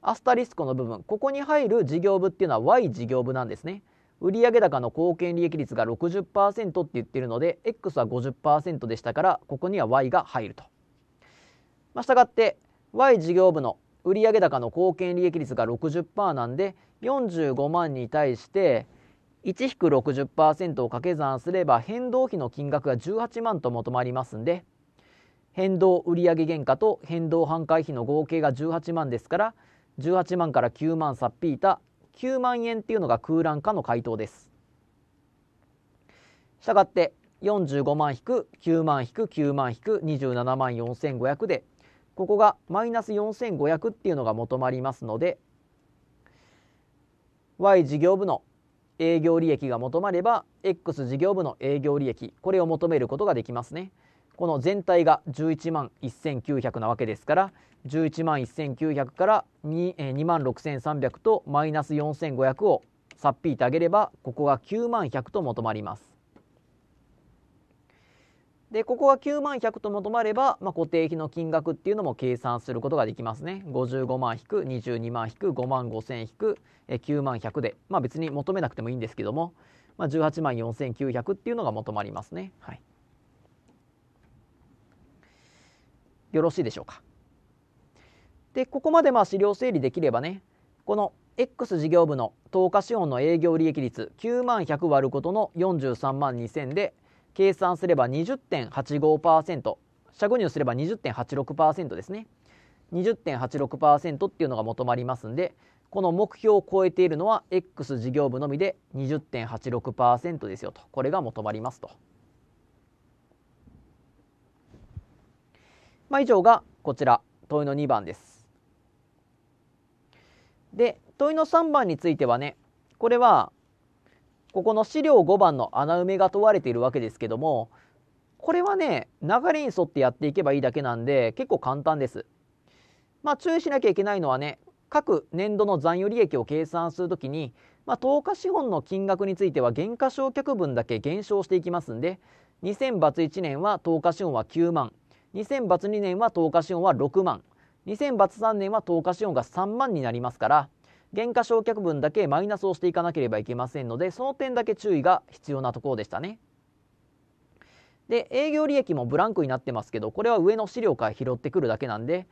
アスタリスコの部分ここに入る事業部っていうのは Y 事業部なんですね。売上高の貢献利益率が60%って言ってるので X は50%でしたからここには Y が入ると、まあ、したがって Y 事業部の売上高の貢献利益率が60%なんで45万に対して1 60%を掛け算すれば変動費の金額が18万と求まりますんで変動売上原価と変動販回費の合計が18万ですから18万から9万差っ引いた9万円っていうのが空欄かの回答です。したがって45万引く9万引く9万引く27万4500でここがマイナス4500っていうのが求まりますので Y 事業部の営業利益が求まれば X 事業部の営業利益これを求めることができますね。この全体が11万1900なわけですから11万1900から2万6300とマイナス4500をさっぴいてあげればここが9万100と求まります。でここが9万100と求まれば、まあ、固定費の金額っていうのも計算することができますね55万引く22万引く5万5000引く9万100で、まあ、別に求めなくてもいいんですけども、まあ、18万4900っていうのが求まりますね。はいよろしいでしょうか。で、ここまでまあ資料整理できればね、この X 事業部の投下資本の営業利益率9万100割ることの43万2000で計算すれば20.85%社後入すれば20.86%ですね20.86%っていうのが求まりますんでこの目標を超えているのは X 事業部のみで20.86%ですよとこれが求まりますと。まあ、以上がこちら問いの2番です。で問いの3番についてはねこれはここの資料5番の穴埋めが問われているわけですけどもこれはね流れに沿ってやっていけばいいだけなんで結構簡単です。まあ、注意しなきゃいけないのはね各年度の残余利益を計算するときに、まあ、投下資本の金額については減価償却分だけ減少していきますんで 2000×1 年は投下資本は9万2000バツ2年は投日資本は6万2000バツ3年は投日資本が3万になりますから減価償却分だけマイナスをしていかなければいけませんのでその点だけ注意が必要なところでしたね。で営業利益もブランクになってますけどこれは上の資料から拾ってくるだけなんで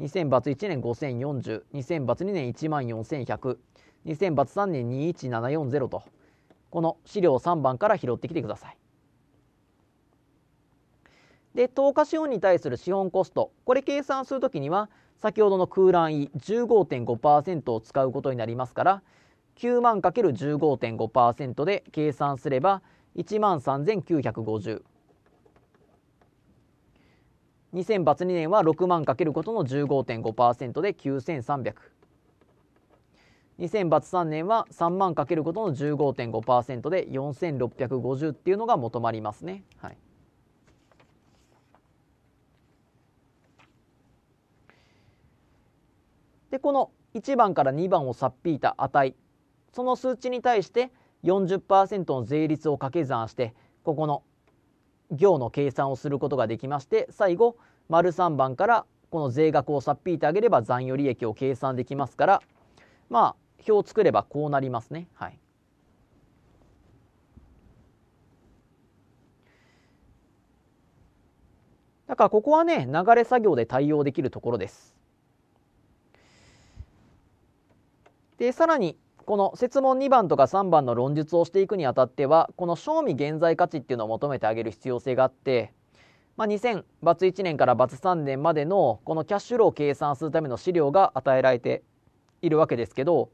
2000バツ1年5040 2000バツ2年1万4100 2000 × 3年21740とこの資料3番から拾ってきてください。で投下資本に対する資本コストこれ計算するときには先ほどの空欄位15.5%を使うことになりますから9万 ×15.5% で計算すれば1万3950 2000罰2年は6万かけることの15.5%で9300 2000罰3年は3万かけることの15.5%で4650っていうのが求まりますね。はいでこの1番から2番をさっ引いた値その数値に対して40%の税率を掛け算してここの行の計算をすることができまして最後丸3番からこの税額をさっ引いてあげれば残余利益を計算できますからまあ表を作ればこうなりますね。はい、だからここはね流れ作業で対応できるところです。でさらにこの設問2番とか3番の論述をしていくにあたってはこの賞味現在価値っていうのを求めてあげる必要性があって、まあ、2000 × 1年から× 3年までのこのキャッシュローを計算するための資料が与えられているわけですけど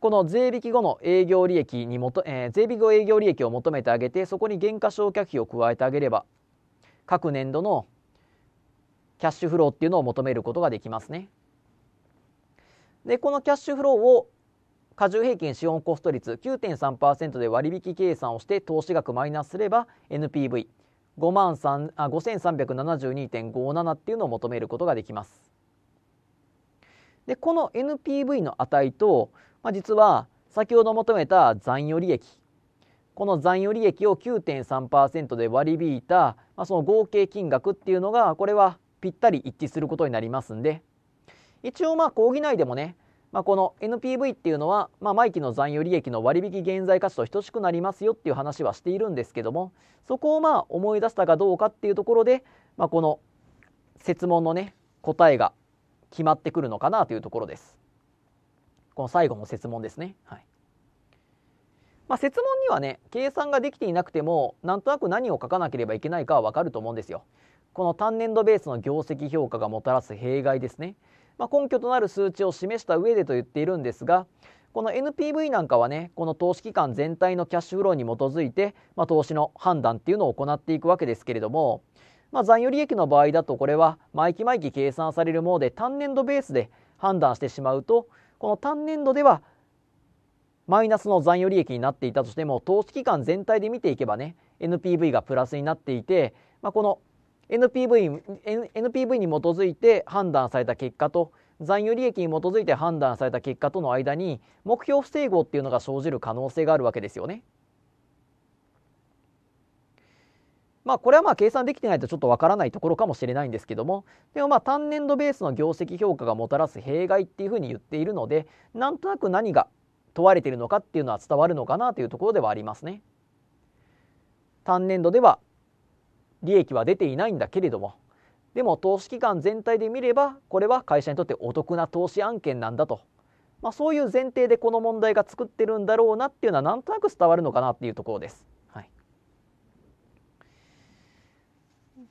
この税引き後の営業利益にもと、えー、税引き後営業利益を求めてあげてそこに減価償却費を加えてあげれば各年度のキャッシュフローっていうのを求めることができますね。でこのキャッシュフローを加重平均資本コスト率9.3%で割引計算をして投資額マイナスすれば NPV 5372.57っていうのを求めることができます。でこの NPV の値と、まあ、実は先ほど求めた残余利益この残余利益を9.3%で割り引いた、まあ、その合計金額っていうのがこれはぴったり一致することになりますんで一応まあ講義内でもねまあ、この NPV っていうのは、まあ、毎期の残余利益の割引現在価値と等しくなりますよっていう話はしているんですけどもそこをまあ思い出したかどうかっていうところで、まあ、この設問のね答えが決まってくるのかなというところです。この最後の設問ですね。はいまあ、設問にはね計算ができていなくてもなんとなく何を書かなければいけないかは分かると思うんですよ。この単年度ベースの業績評価がもたらす弊害ですね。まあ、根拠となる数値を示した上でと言っているんですがこの NPV なんかはねこの投資期間全体のキャッシュフローに基づいて、まあ、投資の判断っていうのを行っていくわけですけれども、まあ、残余利益の場合だとこれは毎期毎期計算されるもので単年度ベースで判断してしまうとこの単年度ではマイナスの残余利益になっていたとしても投資期間全体で見ていけばね NPV がプラスになっていて、まあ、この NPV, NPV に基づいて判断された結果と残余利益に基づいて判断された結果との間に目標不整合っていうのが生じる可能性があるわけですよね。まあ、これはまあ計算できてないとちょっとわからないところかもしれないんですけどもでもまあ単年度ベースの業績評価がもたらす弊害っていうふうに言っているのでなんとなく何が問われているのかっていうのは伝わるのかなというところではありますね。単年度では利益は出ていないんだけれどもでも投資機関全体で見ればこれは会社にとってお得な投資案件なんだと、まあ、そういう前提でこの問題が作ってるんだろうなっていうのはなんとなく伝わるのかなっていうところです。はい、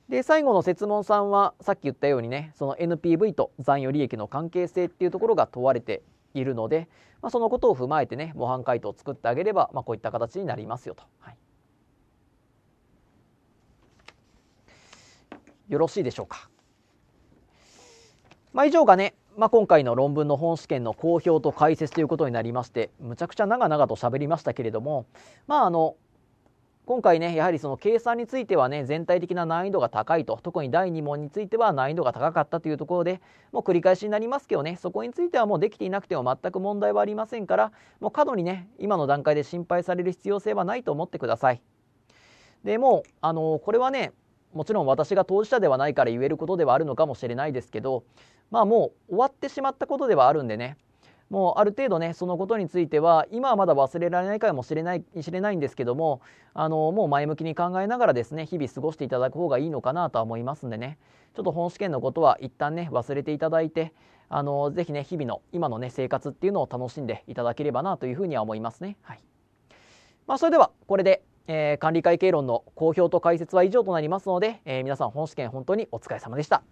で最後の設問さんはさっき言ったようにねその NPV と残余利益の関係性っていうところが問われているので、まあ、そのことを踏まえてね模範解答を作ってあげれば、まあ、こういった形になりますよと。はいよろしいでしょうか。まあ、以上がね、まあ、今回の論文の本試験の公表と解説ということになりましてむちゃくちゃ長々と喋りましたけれどもまああの今回ねやはりその計算についてはね全体的な難易度が高いと特に第2問については難易度が高かったというところでもう繰り返しになりますけどねそこについてはもうできていなくても全く問題はありませんからもう過度にね今の段階で心配される必要性はないと思ってください。でもうあのこれはねもちろん私が当事者ではないから言えることではあるのかもしれないですけどまあもう終わってしまったことではあるんでねもうある程度ねそのことについては今はまだ忘れられないかもしれない知れないんですけどもあのもう前向きに考えながらですね日々過ごしていただく方がいいのかなとは思いますんでねちょっと本試験のことは一旦ね忘れていただいてあのぜひね日々の今のね生活っていうのを楽しんでいただければなというふうには思いますね。はいまあ、それではこれでえー、管理会計論の公表と解説は以上となりますので、えー、皆さん本試験本当にお疲れ様でした。